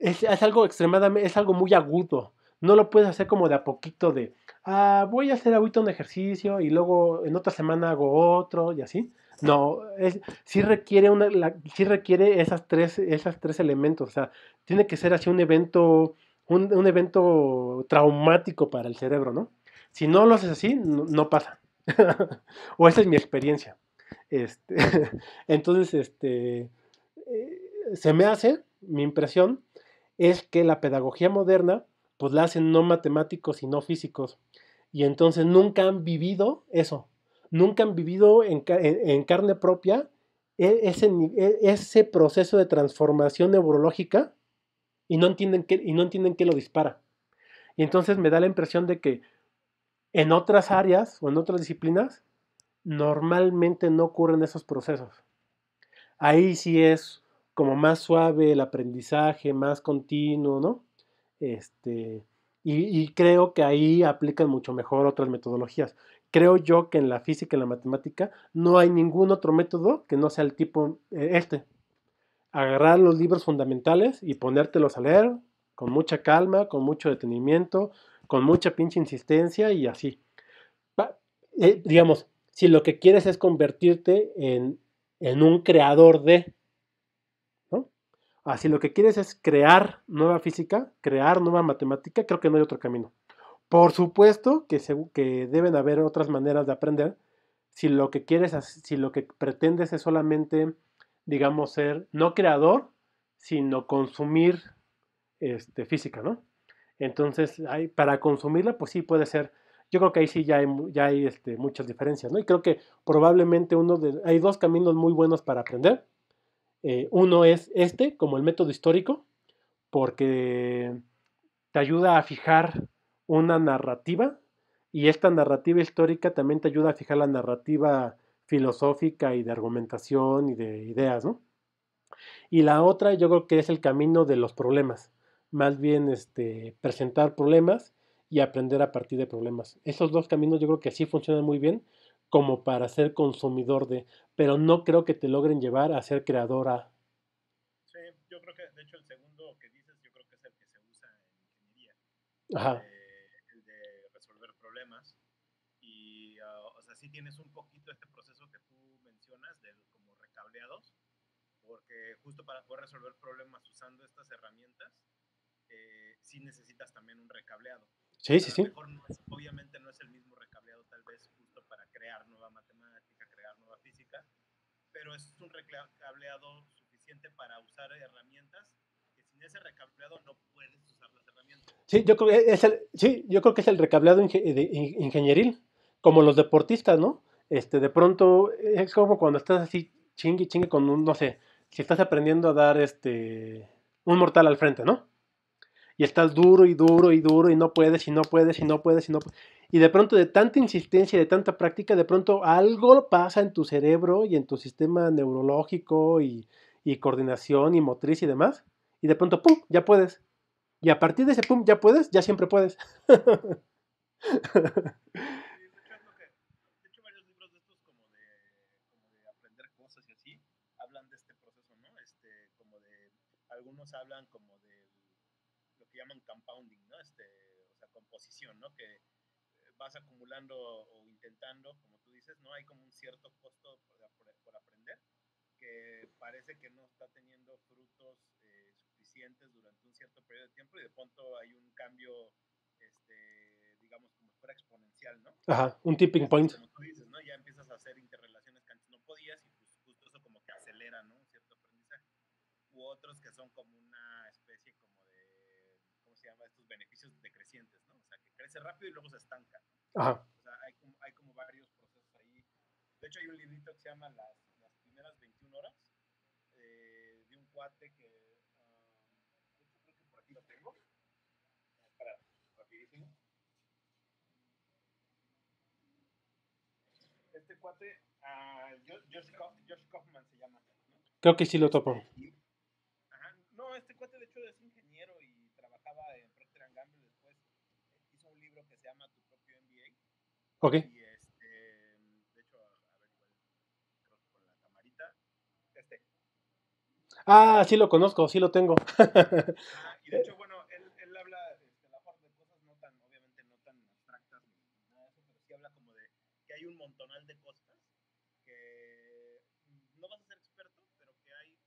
Speaker 1: es, algo extremadamente, es algo muy agudo. No lo puedes hacer como de a poquito de, ah, voy a hacer ahorita un ejercicio y luego en otra semana hago otro y así. No, es, sí requiere una, requiere esas tres, tres elementos. O sea, tiene que ser así un evento, un, evento traumático para el cerebro, ¿no? Si no lo haces así, no, pasa. o esa es mi experiencia. Este, entonces, este, eh, se me hace, mi impresión, es que la pedagogía moderna, pues la hacen no matemáticos y no físicos. Y entonces nunca han vivido eso nunca han vivido en, carne propia e, e, ese, proceso de transformación neurológica y no, entienden qué, y no entienden lo dispara. Y entonces me da la impresión de que en otras áreas o en otras disciplinas normalmente no ocurren esos procesos. Ahí sí es como más suave el aprendizaje, más continuo, ¿no? Este, y creo que ahí aplican mucho mejor otras metodologías creo yo que en la física y en la matemática no hay ningún otro método que no sea el tipo eh, este. Agarrar los libros fundamentales y ponértelos a leer con mucha calma, con mucho detenimiento, con mucha pinche insistencia y así. Eh, digamos, si lo que quieres es convertirte en, un creador de... Así ah, si lo que quieres es crear nueva física, crear nueva matemática, creo que no hay otro camino. Por supuesto que, que deben haber otras maneras de aprender. Si lo que quieres, si lo que pretendes es solamente, digamos, ser no creador, sino consumir este, física, ¿no? Entonces, para consumirla, pues sí puede ser. Yo creo que ahí sí ya hay, ya hay este, muchas diferencias, ¿no? Y creo que probablemente uno de, hay dos caminos muy buenos para aprender. Eh, uno es este, como el método histórico, porque te ayuda a fijar una narrativa y esta narrativa histórica también te ayuda a fijar la narrativa filosófica y de argumentación y de ideas, ¿no? Y la otra yo creo que es el camino de los problemas, más bien este, presentar problemas y aprender a partir de problemas. Esos dos caminos yo creo que sí funcionan muy bien como para ser consumidor de, pero no creo que te logren llevar a ser creadora. Sí, yo creo que de hecho el segundo que dices yo creo que es el que se usa en ingeniería.
Speaker 2: Ajá. Eh, justo para poder resolver problemas usando estas herramientas, eh, sí necesitas también un recableado. Sí, sí, sí. obviamente no es el mismo recableado tal vez justo para crear nueva matemática, crear nueva física, pero es un recableado suficiente para usar herramientas que sin ese recableado no
Speaker 1: puedes usar las herramientas. Sí, yo creo que es el, sí, yo creo que es el recableado eh, ingenieril, como los deportistas, ¿no? Este, de pronto eh, es como cuando estás así chingue, chingue con un, no sé, si estás aprendiendo a dar este un mortal al frente, ¿no? Y estás duro y duro y duro y no puedes y no puedes y no puedes y no puedes. Y de pronto de tanta insistencia y de tanta práctica, de pronto algo pasa en tu cerebro y en tu sistema neurológico y, y coordinación y motriz y demás. Y de pronto, ¡pum!, ya puedes. Y a partir de ese, ¡pum!, ya puedes, ya siempre puedes.
Speaker 2: Que eh, vas acumulando o intentando, como tú dices, ¿no? Hay como un cierto costo por, aprender que parece que no está teniendo frutos eh, suficientes durante un cierto periodo de tiempo y de pronto hay un cambio,
Speaker 1: este, digamos, como fuera exponencial, ¿no? Ajá, un tipping point. Como tú dices, ¿no? Ya empiezas a hacer
Speaker 2: interrelaciones que antes no podías y pues, justo eso como que acelera, ¿no? Un cierto aprendizaje. U otros que son como una especie como de, ¿cómo se llama? Estos beneficios decrecientes, crece rápido y luego se estanca. Ajá. O sea, hay como, hay como varios procesos ahí. De hecho, hay un librito que se llama Las, primeras 21 horas eh, de un cuate que. Ah, creo que por aquí lo tengo. para rapidísimo.
Speaker 1: Este cuate, uh, ah, Josh, Kaufman se llama. Creo que sí lo topo. Ok. Y este, de hecho, a ver, creo con la camarita, este. Ah, sí lo conozco, sí lo tengo. y
Speaker 2: de hecho, bueno, él, él habla de este, la parte de cosas no tan, obviamente no tan abstractas, nada eso, pero sí habla como de que hay un montonal de cosas que no vas a ser experto, pero que hay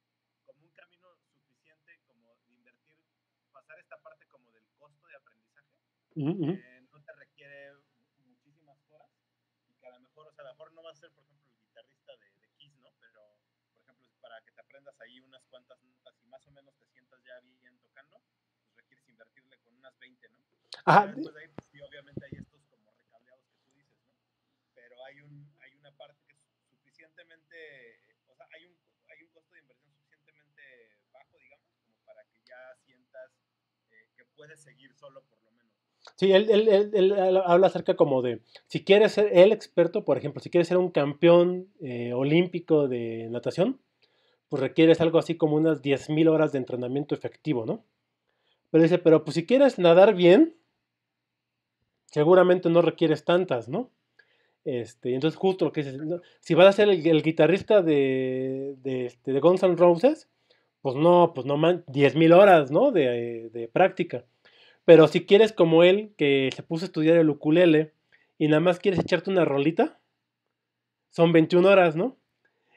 Speaker 2: como un camino suficiente como de invertir, pasar esta parte como del costo de aprendizaje. Uh por ejemplo, el guitarrista de, Kiss, ¿no? Pero, por ejemplo, para que te aprendas ahí unas cuantas notas y más o menos te sientas ya bien tocando, pues requieres invertirle con unas 20, ¿no? Después ahí, pues obviamente hay estos como recableados que tú dices, ¿no? Pero hay, un, hay una parte que es suficientemente, o sea, hay un, hay un costo de inversión suficientemente bajo, digamos, como para que ya sientas eh, que puedes seguir solo por lo
Speaker 1: Sí, él, él, él, habla acerca como de, si quieres ser el experto, por ejemplo, si quieres ser un campeón eh, olímpico de natación, pues requieres algo así como unas 10.000 horas de entrenamiento efectivo, ¿no? Pero dice, pero pues si quieres nadar bien, seguramente no requieres tantas, ¿no? Este, entonces justo lo que si vas a ser el, guitarrista de, este, de, Guns N' Roses, pues no, pues no man, 10.000 horas, ¿no? de práctica. Pero si quieres como él, que se puso a estudiar el ukulele y nada más quieres echarte una rolita, son 21 horas, ¿no?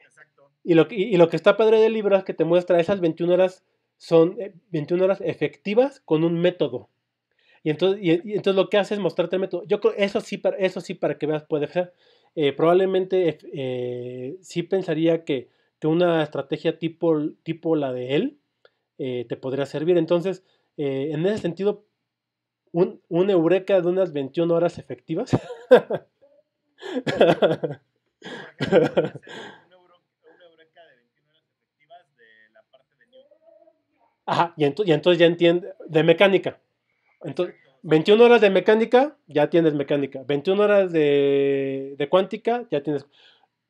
Speaker 1: Exacto. Y lo, que está padre del libro es que te muestra esas 21 horas son 21 eh, horas efectivas con un método. Y entonces, lo que hace es mostrarte el método. Yo creo, eso sí, para, eso sí para que veas puede ser. Eh, probablemente eh, sí pensaría que, una estrategia tipo, tipo la de él te podría servir. Entonces, en ese sentido, un, eureka de unas 21 horas efectivas. Ajá, y, Ajá, y, entonces ya entiende, de mecánica. Entonces, 21 horas de mecánica, ya tienes mecánica. 21 horas de, de cuántica, ya tienes.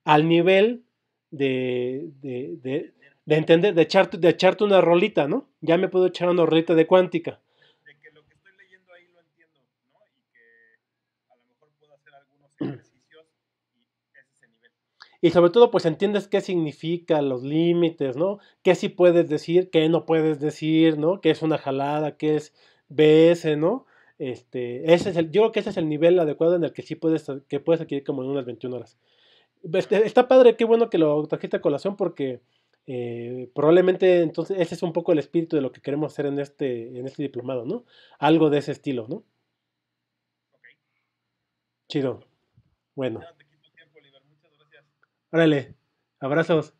Speaker 1: Al nivel de, de, de, entender, de echarte, de echarte una rolita, ¿no? Ya me puedo echar una rolita de cuántica. Y sobre todo, pues entiendes qué significa los límites, ¿no? ¿Qué sí puedes decir, qué no puedes decir, ¿no? ¿Qué es una jalada, qué es BS, ¿no? Este, ese es el, yo creo que ese es el nivel adecuado en el que sí puedes, que puedes adquirir como en unas 21 horas. Este, está padre, qué bueno que lo trajiste a colación porque eh, probablemente entonces ese es un poco el espíritu de lo que queremos hacer en este, en este diplomado, ¿no? Algo de ese estilo, ¿no? Chido. Bueno. Órale,
Speaker 2: abrazos.